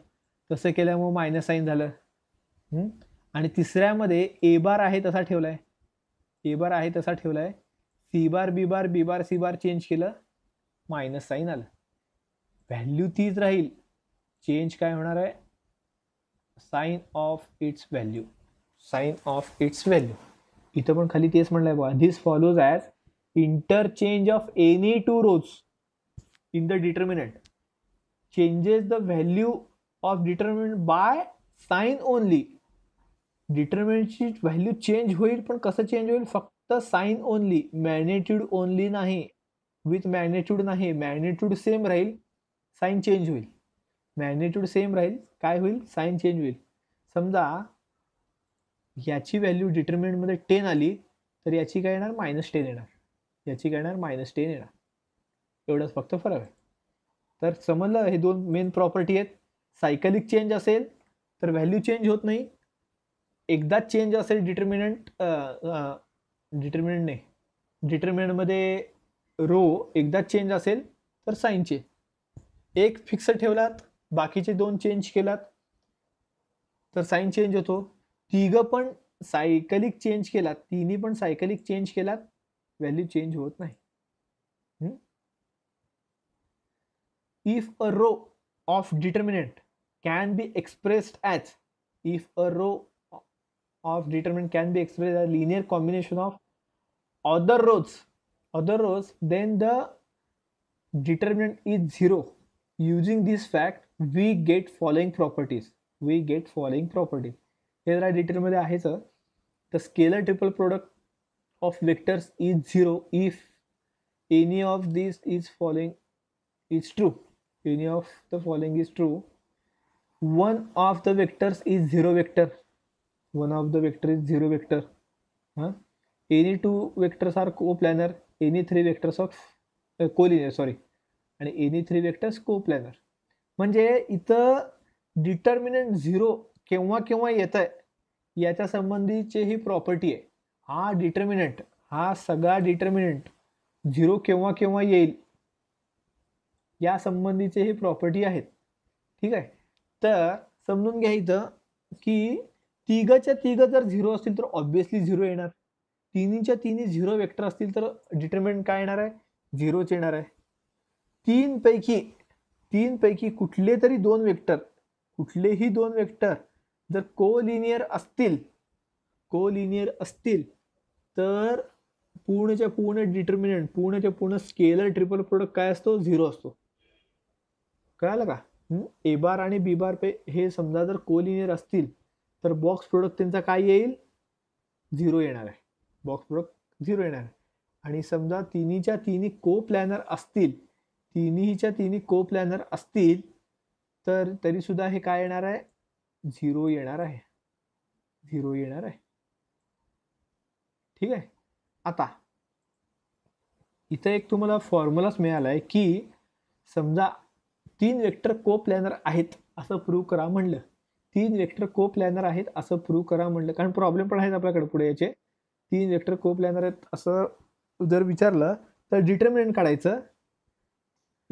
तसं केल्यामुळं मायनस साईन झालं आणि तिसऱ्यामध्ये ए बार आहे तसा ठेवला आहे ए बार आहे तसा ठेवला आहे C bar B bar B bar C bar change केलं मायनस साईन आलं व्हॅल्यू तीच राहील चेंज काय होणार आहे sign of its value sign of its value इथं पण खाली तेच म्हणलं आहे बघा this follows as interchange of any two rows in the determinant changes the value of determinant by sign only डिटर्मिनंटची व्हॅल्यू चेंज होईल पण कसं चेंज होईल फक्त साईन ओनली मॅग्नेट्यूड ओनली नाही विथ मॅग्नेट्यूड नाही मॅग्नेट्यूड सेम राहील साईन चेंज होईल मॅग्नेट्यूड सेम राहील काय होईल साईन चेंज होईल समजा याची व्हॅल्यू डिटर्मिनंटमध्ये टेन आली तर याची काय येणार मायनस टेन येणार याची काय येणार मायनस टेन येणार एवढंच फक्त फरक आहे तर समजलं हे दोन मेन प्रॉपर्टी आहेत सायकलिक चेंज असेल तर व्हॅल्यू चेंज होत नाही एकदा चेंज असेल डिटर्मिनंट डिटर्मिनंट नाही डिटर्मिनंटमध्ये रो एकदा चेंज असेल तर साईन चेंज एक फिक्स ठेवलात बाकीचे दोन चेंज केलात तर साईन चेंज होतो तिघं पण सायकलिक चेंज केलात तिन्ही पण सायकलिक चेंज केलात व्हॅल्यू चेंज होत नाही if a row of determinant can be expressed as if a row of determinant can be expressed as linear combination of other rows other rows then the determinant is 0 using this fact we get following properties we get following property here I determine the answer the scalar triple product of vectors is 0 if any of these is following is true any of the following is true one of the vectors is 0 vector one of the vector is zero vector हां any two vectors are coplanar any three vectors of collinear sorry आणि any three vectors coplanar म्हणजे इथं determinant zero केव्हा केव्हा येत आहे याच्या संबंधीचे ही प्रॉपर्टी आहे हा डिटर्मिनंट हा सगळा डिटर्मिनंट झिरो केव्हा केव्हा येईल या संबंधीचे ही प्रॉपर्टी आहेत ठीक आहे तर समजून घ्या इथं की तिघाच्या तिघं जर झिरो असतील तर ऑब्व्हियसली झिरो येणार तिन्हीच्या तिन्ही झिरो वेक्टर असतील तर डिटर्मिनंट काय येणार आहे झिरोच येणार आहे तीनपैकी तीनपैकी कुठले तरी दोन वेक्टर कुठलेही दोन वेक्टर जर लिनियर असतील लिनियर असतील तर पूर्णच्या पूर्ण डिटर्मिनंट पूर्णच्या पूर्ण स्केलर ट्रिपल प्रोडक्ट काय असतो झिरो असतो कळालं का ए बार आणि बी बार पे हे समजा जर कोलिनियर असतील तर बॉक्स प्रोडक्ट त्यांचा काय येईल झिरो येणार आहे बॉक्स प्रोडक्ट झिरो येणार आहे आणि समजा तिन्हीच्या तिन्ही को प्लॅनर असतील तिन्हीच्या तिन्ही को प्लॅनर असतील तर तरीसुद्धा हे काय येणार आहे झिरो येणार आहे झिरो येणार आहे ठीक आहे आता इथं एक तुम्हाला फॉर्म्युलाच मिळाला आहे की समजा तीन वेक्टर को प्लॅनर आहेत असं प्रूव्ह करा म्हणलं तीन वेक्टर को प्लॅनर आहेत असं प्रूव्ह करा म्हणलं कारण प्रॉब्लेम पण आहेत आपल्याकडे पुढे याचे तीन वेक्टर को प्लॅनर आहेत असं जर विचारलं तर डिटर्मिनंट काढायचं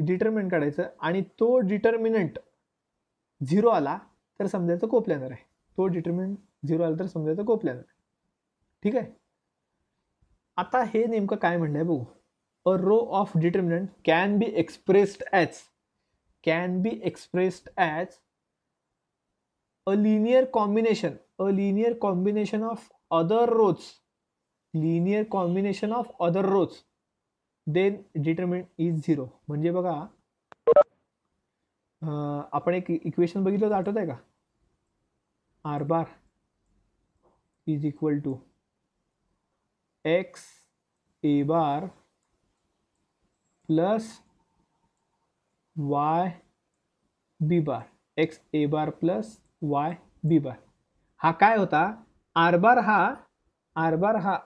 डिटर्मिनंट काढायचं आणि तो डिटर्मिनंट झिरो आला तर समजायचं को प्लॅनर आहे तो डिटर्मिनंट झिरो आला तर समजायचं को प्लॅनर ठीक आहे आता हे नेमकं काय म्हणलं आहे बघू a row of determinant can be expressed as can be expressed as a linear combination a linear combination of other rows linear combination of other rows then determinant is zero म्हणजे बघा आपण एक equation बघितलं तर आठवत आहे का R bar is equal to X A bar plus Y B bar X A bar plus Y B bar हा काय होता आर बार हा आर बार हा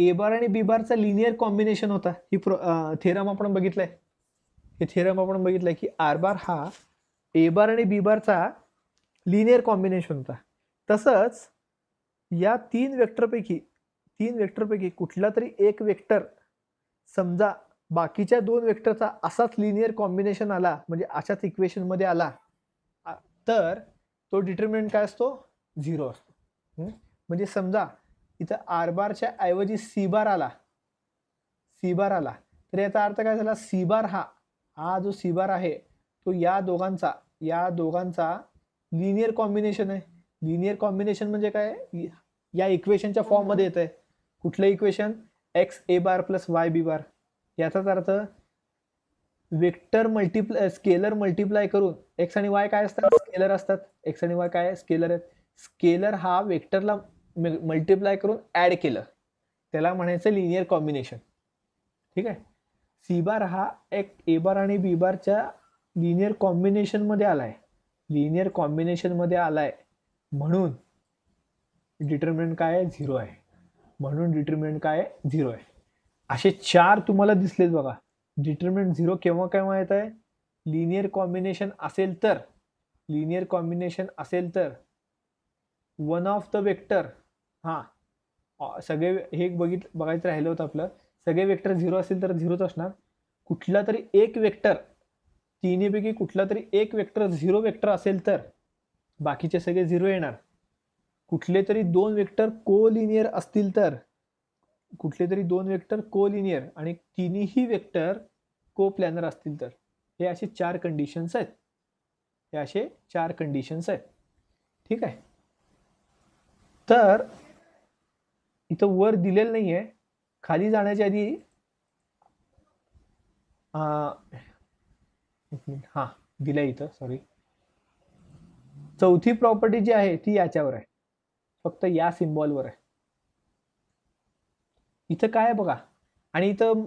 ए बार आणि बी बारचा लिनियर कॉम्बिनेशन होता ही प्रो थेरम आपण बघितलं आहे हे थेरम आपण बघितलं की आर बार हा ए बार आणि बी बारचा लिनियर कॉम्बिनेशन होता तसंच या तीन वेक्टरपैकी तीन वेक्टरपैकी कुठला तरी एक वेक्टर समजा बाकीच्या दोन वेक्टरचा असाच लिनियर कॉम्बिनेशन आला म्हणजे अशाच इक्वेशनमध्ये आला तर तो डिटर्मिनंट काय असतो झिरो असतो म्हणजे समजा इथं आर बारच्या ऐवजी सी बार आला सी बार आला तर याचा अर्थ काय झाला सी बार हा हा जो सी बार आहे तो या दोघांचा या दोघांचा लिनियर कॉम्बिनेशन आहे लिनियर कॉम्बिनेशन म्हणजे काय या इक्वेशनच्या फॉर्ममध्ये येत आहे कुठलं equation X A bar plus Y B bar याचाच अर्थ वेक्टर मल्टिप्लाय स्केलर मल्टिप्लाय करून एक्स आणि वाय काय असतात स्केलर असतात एक्स आणि वाय काय स्केलर आहेत स्केलर हा वेक्टरला मल्टिप्लाय करून ॲड केलं त्याला म्हणायचं लिनियर कॉम्बिनेशन ठीक आहे सी बार हा एक ए बार आणि बी बारच्या लिनियर कॉम्बिनेशनमध्ये आला आहे लिनियर कॉम्बिनेशनमध्ये आला आहे म्हणून डिटर्मिनंट काय आहे झिरो आहे म्हणून डिटर्मिनंट काय आहे झिरो आहे असे चार तुम्हाला दिसलेत बघा डिटर्मिनंट झिरो केव्हा केव्हा येत आहे लिनियर कॉम्बिनेशन असेल तर लिनियर कॉम्बिनेशन असेल तर वन ऑफ द वेक्टर हां सगळे हे बघित बघायचं राहिलं होतं आपलं सगळे वेक्टर झिरो असेल तर झिरोच असणार कुठला तरी एक वेक्टर तिन्हीपैकी कुठला तरी एक वेक्टर झिरो वेक्टर असेल तर बाकीचे सगळे झिरो येणार कुठले तरी दोन वेक्टर लिनियर असतील तर कुठले तरी दोन वेक्टर कोलिनियर आणि तिन्हीही वेक्टर को प्लॅनर असतील तर हे असे चार कंडिशन्स आहेत हे असे चार कंडिशन्स आहेत ठीक आहे तर इथं वर दिलेलं नाही आहे खाली जाण्याच्या आधी हां दिलं इथं सॉरी चौथी प्रॉपर्टी जी आहे ती याच्यावर आहे फक्त या सिम्बॉलवर आहे इथं काय आहे बघा आणि इथं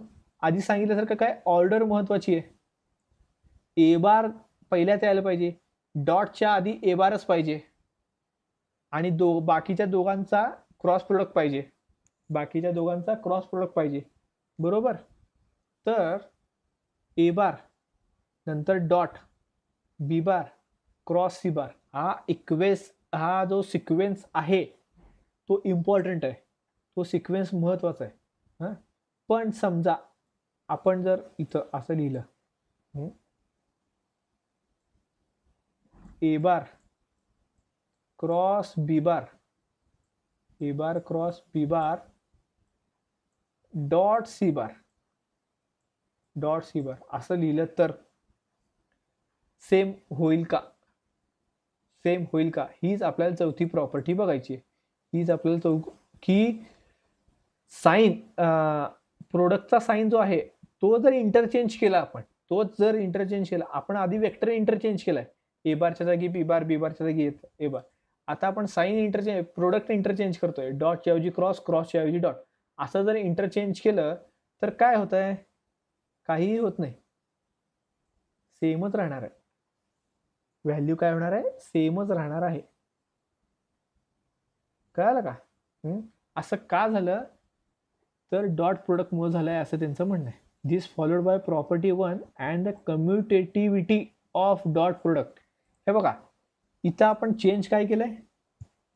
आधी सांगितल्यासारखं काय ऑर्डर महत्वाची आहे ए बार पहिल्याच यायला पाहिजे डॉटच्या आधी ए बारच पाहिजे आणि दो बाकीच्या दोघांचा क्रॉस प्रोडक्ट पाहिजे बाकीच्या दोघांचा क्रॉस प्रोडक्ट पाहिजे बरोबर तर ए बार नंतर dot B bar cross C bar हा इक्वेस हा जो सिक्वेन्स आहे तो इम्पॉर्टंट आहे तो सिक्वेन्स महत्त्वाचा आहे हां पण समजा आपण जर इथं असं लिहिलं A bar cross B bar A bar cross B bar dot C bar dot C bar असं लिहिलं तर सेम होईल का सेम होईल का हीच आपल्याला चौथी प्रॉपर्टी बघायची आहे हीच आपल्याला चौक की साईन प्रोडक्टचा साईन जो आहे तो जर इंटरचेंज केला आपण तो जर इंटरचेंज केला आपण आधी वेक्टर इंटरचेंज केला आहे ए बारच्या जागी बी बार बी बारच्या जागी ए बार आता आपण साईन इंटरचेंज प्रोडक्ट इंटरचेंज करतोय डॉटच्या ऐवजी क्रॉस क्रॉसच्या ऐवजी डॉट असं जर इंटरचेंज केलं तर काय होत आहे काहीही होत नाही सेमच राहणार आहे व्हॅल्यू काय होणार आहे सेमच राहणार आहे कळालं का असं का झालं तर डॉट प्रोडक्टमुळे झालं आहे असं त्यांचं म्हणणं आहे this followed by property one and the commutativity of dot product हे बघा इथं आपण चेंज काय केलं आहे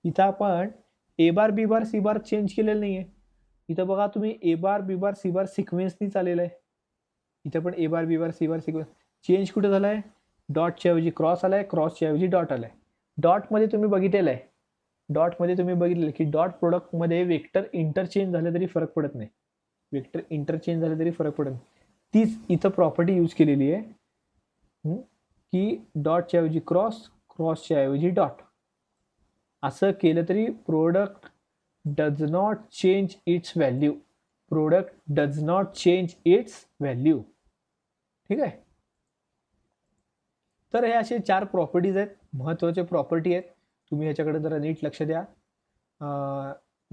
इथं आपण ए bar B bar C bar change केलेलं नाही आहे इथं बघा तुम्ही A bar B bar C बार सिक्वेन्सनी चाललेलं आहे इथं पण A bar B bar C bar sequence change कुठं झाला आहे डॉटच्या ऐवजी क्रॉस आला आहे क्रॉसच्या ऐवजी डॉट आला आहे डॉटमध्ये तुम्ही बघितलेलं आहे डॉटमध्ये तुम्ही बघितलेलं की डॉट प्रोडक्टमध्ये वेक्टर इंटरचेंज झालं तरी फरक पडत नाही वेक्टर इंटरचेंज झालं तरी फरक पडत नाही तीच इथं प्रॉपर्टी यूज केलेली आहे की डॉटच्या ऐवजी क्रॉस क्रॉसच्या ऐवजी डॉट असं केलं तरी product does not change its value product does not change its value ठीक आहे तर हे असे चार प्रॉपर्टीज आहेत महत्त्वाचे प्रॉपर्टी आहेत तुम्ही ह्याच्याकडे जरा नीट लक्ष द्या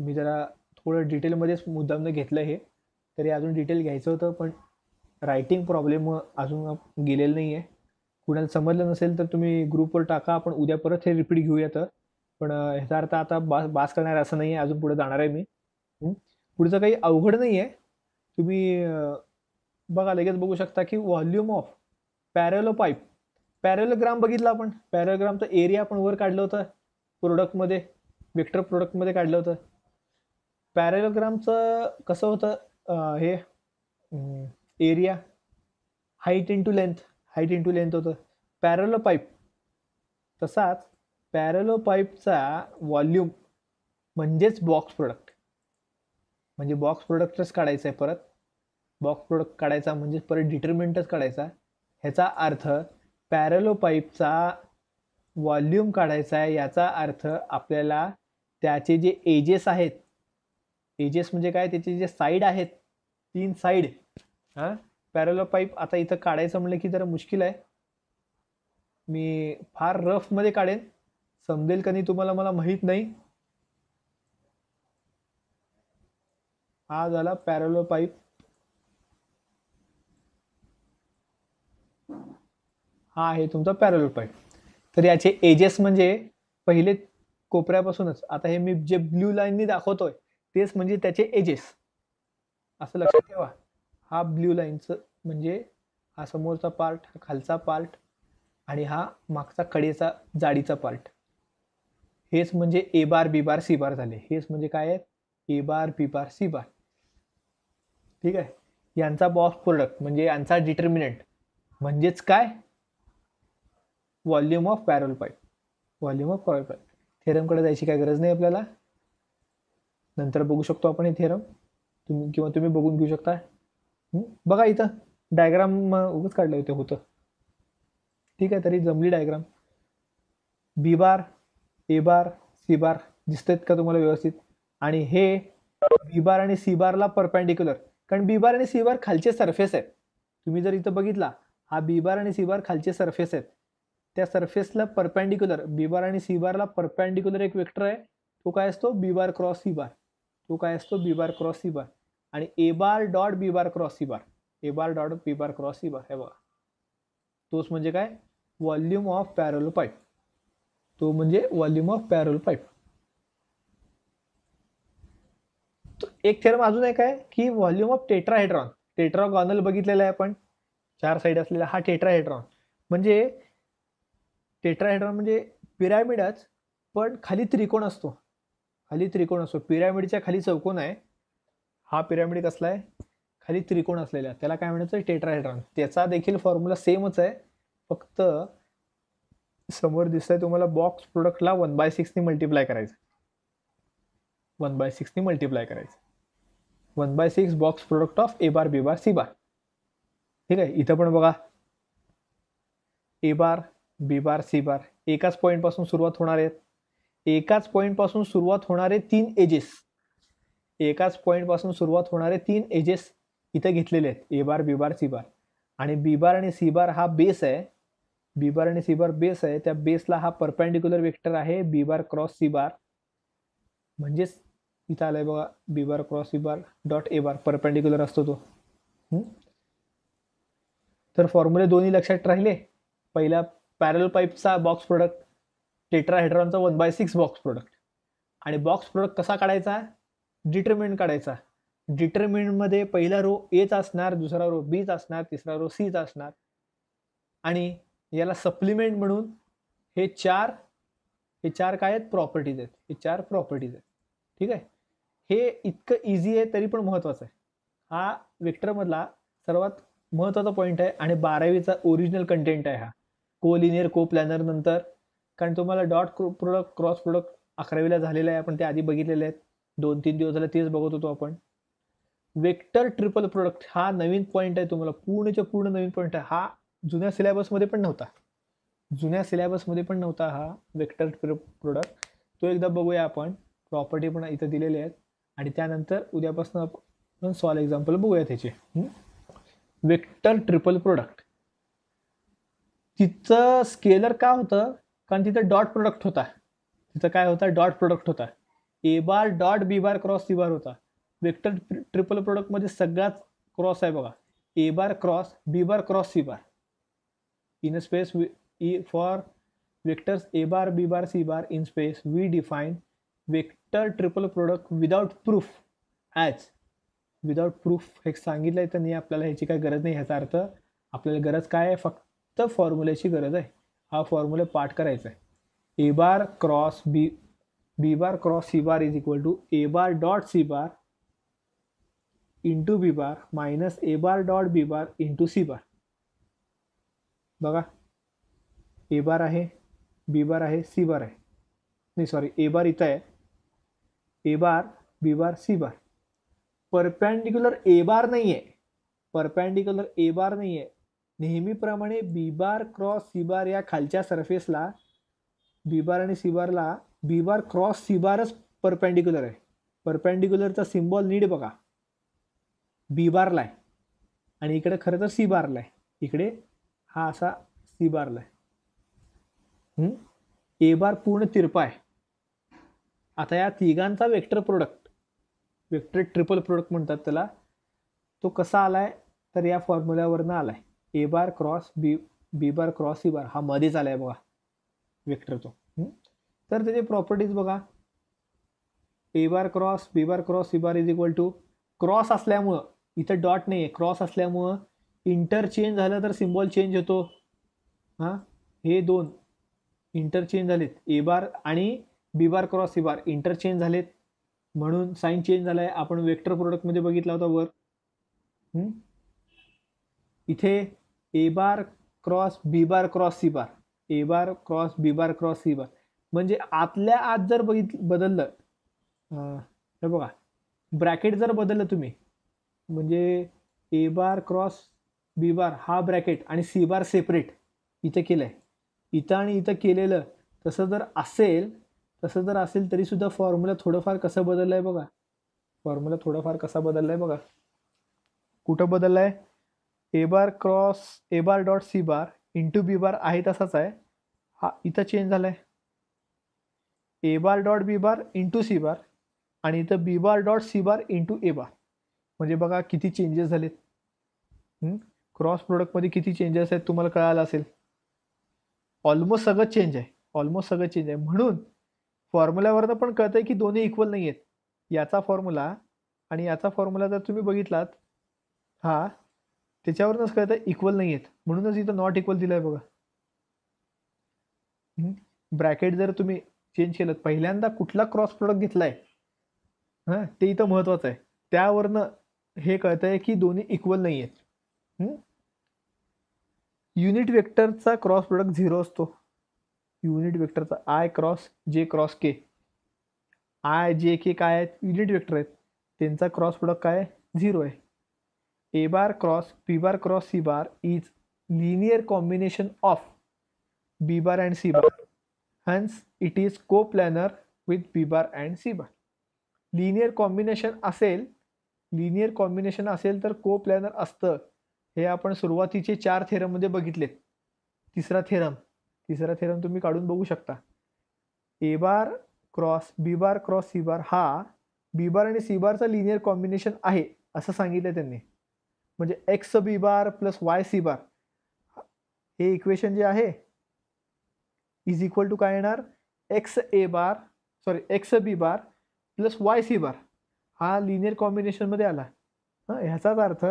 मी जरा थोडं डिटेलमध्येच मुद्दामनं घेतलं हे तरी अजून डिटेल घ्यायचं होतं पण रायटिंग प्रॉब्लेम अजून गेलेलं नाही आहे कुणाला समजलं नसेल तर तुम्ही ग्रुपवर टाका आपण उद्या परत हे रिपीट घेऊया तर पण ह्याचा अर्थ आता बास बास करणार असं नाही आहे अजून पुढे जाणार आहे मी पुढचं काही अवघड नाही आहे तुम्ही बघा लगेच बघू शकता की volume of parallelepiped parallelogram बघितला आपण पॅरेलोग्रामचं एरिया आपण वर काढलं होतं प्रोडक्टमध्ये वेक्टर प्रोडक्टमध्ये काढलं होतं पॅरेलोग्रामचं कसं होतं हे area height into length height into length होतं पॅरलो पाईप तसाच पॅरलो पाईपचा वॉल्यूम म्हणजेच बॉक्स प्रोडक्ट म्हणजे बॉक्स प्रोडक्टच काढायचं आहे परत बॉक्स प्रोडक्ट काढायचा म्हणजे परत डिटर्मिनंटच काढायचा ह्याचा अर्थ पॅरलो पाईपचा वॉल्यूम काढायचा आहे याचा अर्थ आपल्याला त्याचे जे एजेस आहेत एजेस म्हणजे काय त्याचे जे साईड आहेत तीन साईड हां पॅरेलो पाईप आता इथं काढायचं म्हणलं की जरा मुश्किल आहे मी फार रफमध्ये काढेन समजेल का नाही तुम्हाला मला माहीत नाही हा झाला पॅरेलो पाईप हा आहे तुमचा पॅरेलो पाईप तर याचे एजेस म्हणजे पहिले कोपऱ्यापासूनच आता हे मी जे ब्ल्यू लाईननी दाखवतोय तेच म्हणजे त्याचे एजेस असं लक्षात ठेवा हा ब्ल्यू लाईनचं म्हणजे हा समोरचा पार्ट हा खालचा पार्ट आणि हा मागचा कडेचा जाडीचा पार्ट हेच म्हणजे A bar B bar C बार झाले हेच म्हणजे काय आहे A bar B bar C bar ठीक आहे यांचा बॉक्स प्रोडक्ट म्हणजे यांचा डिटर्मिनंट म्हणजेच काय volume of parallelepiped volume of parallelepiped थेरमकडे जायची काय गरज नाही आपल्याला नंतर बघू शकतो आपण हे थेरम तुम्ही किंवा तुम्ही बघून घेऊ शकता बघा इथं डायग्राम उगच काढले होते होतं ठीक आहे तरी जमली diagram B bar A bar C बार दिसत का तुम्हाला व्यवस्थित आणि हे बी बार आणि सी बारला परपॅन्डिक्युलर कारण बी बार आणि सी बार खालचे सरफेस आहेत तुम्ही जर इथं बघितला हा बी बार आणि सी बार खालचे सरफेस आहेत त्या सरफेसला परपॅन्डिक्युलर बी बार आणि सी बारला परपॅन्डिक्युलर एक वेक्टर आहे तो काय असतो बी बार क्रॉस सी बार तो काय असतो बी बार क्रॉस सी बार आणि A bar dot B bar cross C bar A bar dot B bar cross C bar हे बघा तोच म्हणजे काय व्हॉल्यूम ऑफ पॅरोल पाईप तो म्हणजे व्हॉल्यूम ऑफ पॅरोल पाईप एक थेरम अजून एक आहे की व्हॉल्यूम ऑफ टेट्राहेड्रॉन टेट्रागॉनल बघितलेला आहे आपण चार साइड असलेला हा टेट्राहेड्रॉन म्हणजे टेट्राहेड्रॉन म्हणजे पिरॅमिडच पण खाली त्रिकोण असतो खाली त्रिकोण असतो पिरॅमिडच्या खाली चौकोन आहे हा पिरॅमिड कसला आहे खाली त्रिकोण असलेला त्याला काय म्हणायचं टेट्राहेड्रॉन त्याचा देखील फॉर्म्युला सेमच आहे फक्त समोर दिसतंय तुम्हाला बॉक्स प्रोडक्टला वन बाय सिक्सनी मल्टिप्लाय करायचं वन बाय सिक्सनी मल्टिप्लाय करायचं one by six box product of A bar B bar C bar ठीक आहे इथं पण बघा A bar B bar C बार एकाच पॉईंटपासून सुरुवात होणार आहेत एकाच पॉईंटपासून सुरुवात होणारे तीन एजेस एकाच पॉईंटपासून सुरुवात होणारे तीन एजेस इथे घेतलेले आहेत ए bar B bar C bar आणि बी बार आणि सी बार हा बेस आहे बी बार आणि सी बार बेस आहे त्या बेसला हा परपेंडिक्युलर वेक्टर आहे बी बार क्रॉस सी बार म्हणजेच इथं आलं आहे बघा B bar cross C bar dot A bar perpendicular असतो तो तर फॉर्म्युले दोन्ही लक्षात राहिले पहिला पॅरल पाईपचा box product tetra one by six box product आणि बॉक्स प्रोडक्ट कसा काढायचा डिटर्मिंट काढायचा मध्ये पहिला रो एच असणार दुसरा रो बीच असणार तिसरा रो सीच असणार आणि याला सप्लिमेंट म्हणून हे चार हे चार काय आहेत प्रॉपर्टीज आहेत हे चार प्रॉपर्टीज आहेत ठीक आहे हे इतकं इझी आहे तरी पण महत्त्वाचं आहे हा वेक्टरमधला सर्वात महत्त्वाचा पॉईंट आहे आणि बारावीचा ओरिजिनल कंटेंट आहे हा को को प्लॅनर नंतर कारण तुम्हाला डॉट प्रोडक्ट क्रॉस प्रोडक्ट अकरावीला झालेला आहे आपण ते आधी बघितलेले आहेत दोन तीन दिवस झाले तेच बघत होतो आपण वेक्टर ट्रिपल प्रोडक्ट हा नवीन पॉईंट आहे तुम्हाला पूर्णच्या पूर्ण नवीन पॉईंट आहे हा जुन्या सिलेबसमध्ये पण नव्हता जुन्या सिलेबसमध्ये पण नव्हता हा वेक्टर प्रोडक्ट तो एकदा बघूया आपण प्रॉपर्टी पण इथं दिलेले आहेत आणि त्यानंतर उद्यापासून आपण सॉल एक्झाम्पल बघूया त्याचे वेक्टर ट्रिपल प्रोडक्ट तिचं स्केलर का होतं कारण तिथं डॉट प्रोडक्ट होता तिथं काय होता डॉट प्रोडक्ट होता A bar dot B bar cross C bar होता वेक्टर ट्रिपल प्रोडक्टमध्ये सगळाच क्रॉस आहे बघा A bar cross B bar cross C bar in space E for vectors A bar B bar C bar in space we define vector triple product without proof as without proof हे सांगितलं आहे तर नाही आपल्याला ह्याची काय गरज नाही ह्याचा अर्थ आपल्याला गरज काय आहे फक्त फॉर्म्युलेची गरज आहे हा फॉर्म्युला पाठ करायचा आहे A bar cross B b bar cross c bar is equal to a bar dot c bar into B bar minus A bar dot B bar into C bar बघा ए बार आहे बी bar आहे C bar आहे नाही sorry ए बार इथं आहे A bar B bar C bar perpendicular ए बार नाही आहे perpendicular ए बार नाही आहे नेहमीप्रमाणे बी बार क्रॉस सी बार या खालच्या सरफेसला बी बार आणि सी बारला बी बार क्रॉस सी बारच परपेंडिक्युलर आहे परपॅन्डिक्युलरचा सिम्बॉल नीड बघा बी बारला आहे आणि इकडे खरं तर सी बारला आहे इकडे हा असा सी बारला आहे ए बार पूर्ण तिरपा आहे आता या तिघांचा vector product vector triple product म्हणतात त्याला तो कसा आला आहे तर या फॉर्म्युल्यावरनं आला आहे A bar cross B B bar cross C bar हा मध्येच आला आहे बघा वेक्टर तो तर त्याचे प्रॉपर्टीज बघा A bar cross B bar cross C bar is equal to cross असल्यामुळं इथं डॉट नाही आहे क्रॉस असल्यामुळं इंटरचेंज झालं तर सिम्बॉल चेंज होतो हां हे दोन इंटरचेंज झालेत ए बार आणि B bar cross C bar interchange झालेत म्हणून साईन चेंज झालं आहे आपण वेक्टर प्रोडक्टमध्ये बघितला होता वर इथे A bar cross B bar cross C bar A bar cross B bar cross C bar म्हणजे आतल्या आत जर बघित बदललं हे बघा ब्रॅकेट जर बदललं तुम्ही म्हणजे A bar cross B bar हा ब्रॅकेट आणि सी बार सेपरेट इथे केलं आहे इथं आणि इथं केलेलं तसं जर असेल तसं जर असेल तरीसुद्धा फॉर्म्युला थोडंफार कसं बदललं आहे बघा फॉर्म्युला थोडंफार कसा बदलला आहे बघा कुठं बदलला आहे A bar cross A bar dot C bar into B bar आहे तसाच आहे हा इथं चेंज झाला आहे A bar dot B bar into C bar आणि इथं B bar dot C bar into A bar म्हणजे बघा किती चेंजेस झालेत क्रॉस प्रोडक्टमध्ये किती चेंजेस आहेत तुम्हाला कळायला असेल ऑलमोस्ट सगळं चेंज आहे ऑलमोस्ट सगळं चेंज आहे म्हणून फॉर्म्युल्यावरनं पण कळतं आहे की दोन्ही इक्वल नाही आहेत याचा फॉर्म्युला आणि याचा फॉर्म्युला जर तुम्ही बघितलात हा त्याच्यावरूनच कळतं इक्वल नाही आहेत म्हणूनच इथं नॉट इक्वल दिलं आहे बघा ब्रॅकेट जर तुम्ही चेंज केलं पहिल्यांदा कुठला क्रॉस प्रोडक्ट घेतलाय हां ते इथं महत्त्वाचं आहे त्यावरनं हे कळतंय आहे की दोन्ही इक्वल नाही आहेत युनिट वेक्टरचा क्रॉस प्रोडक्ट झिरो असतो युनिट वेक्टरचा I cross J cross K I J K काय आहेत युनिट वेक्टर आहेत त्यांचा क्रॉस प्रोडक्ट काय आहे झिरो आहे A bar cross P bar cross C bar is linear combination of B bar and C bar hence it is coplanar with B bar and C bar linear combination असेल linear combination असेल तर को planar असतं हे आपण सुरुवातीचे चार थेरममध्ये बघितले तिसरा थेरम तिसरा थेरम तुम्ही काढून बघू शकता A bar cross B bar cross C bar हा बी बार आणि सी बारचा लिनियर कॉम्बिनेशन आहे असं सांगितलं त्यांनी म्हणजे X B bar plus Y C bar हे इक्वेशन जे आहे इज इक्वल टू काय येणार X A bar sorry X B bar plus Y C bar हा लिनियर कॉम्बिनेशनमध्ये आला हां ह्याचाच अर्थ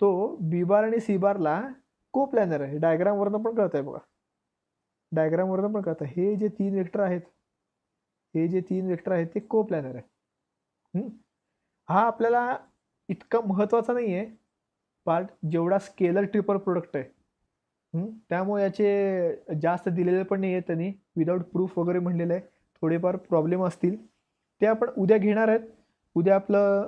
तो बी बार आणि सी बारला को प्लॅनर आहे डायग्रामवरनं पण कळत आहे बघा डायग्रामवरनं पण कळतं हे जे तीन वेक्टर आहेत हे जे तीन वेक्टर आहेत ते को प्लॅनर आहे हा आपल्याला इतका महत्त्वाचा नाही आहे पार्ट जेवढा स्केलर ट्रिपर प्रोडक्ट आहे त्यामुळे याचे जास्त दिलेले पण नाही आहे त्यांनी, विदाऊट प्रूफ वगैरे म्हणलेलं आहे. थोडेफार प्रॉब्लेम असतील. ते आपण उद्या घेणार आहेत. उद्या आपलं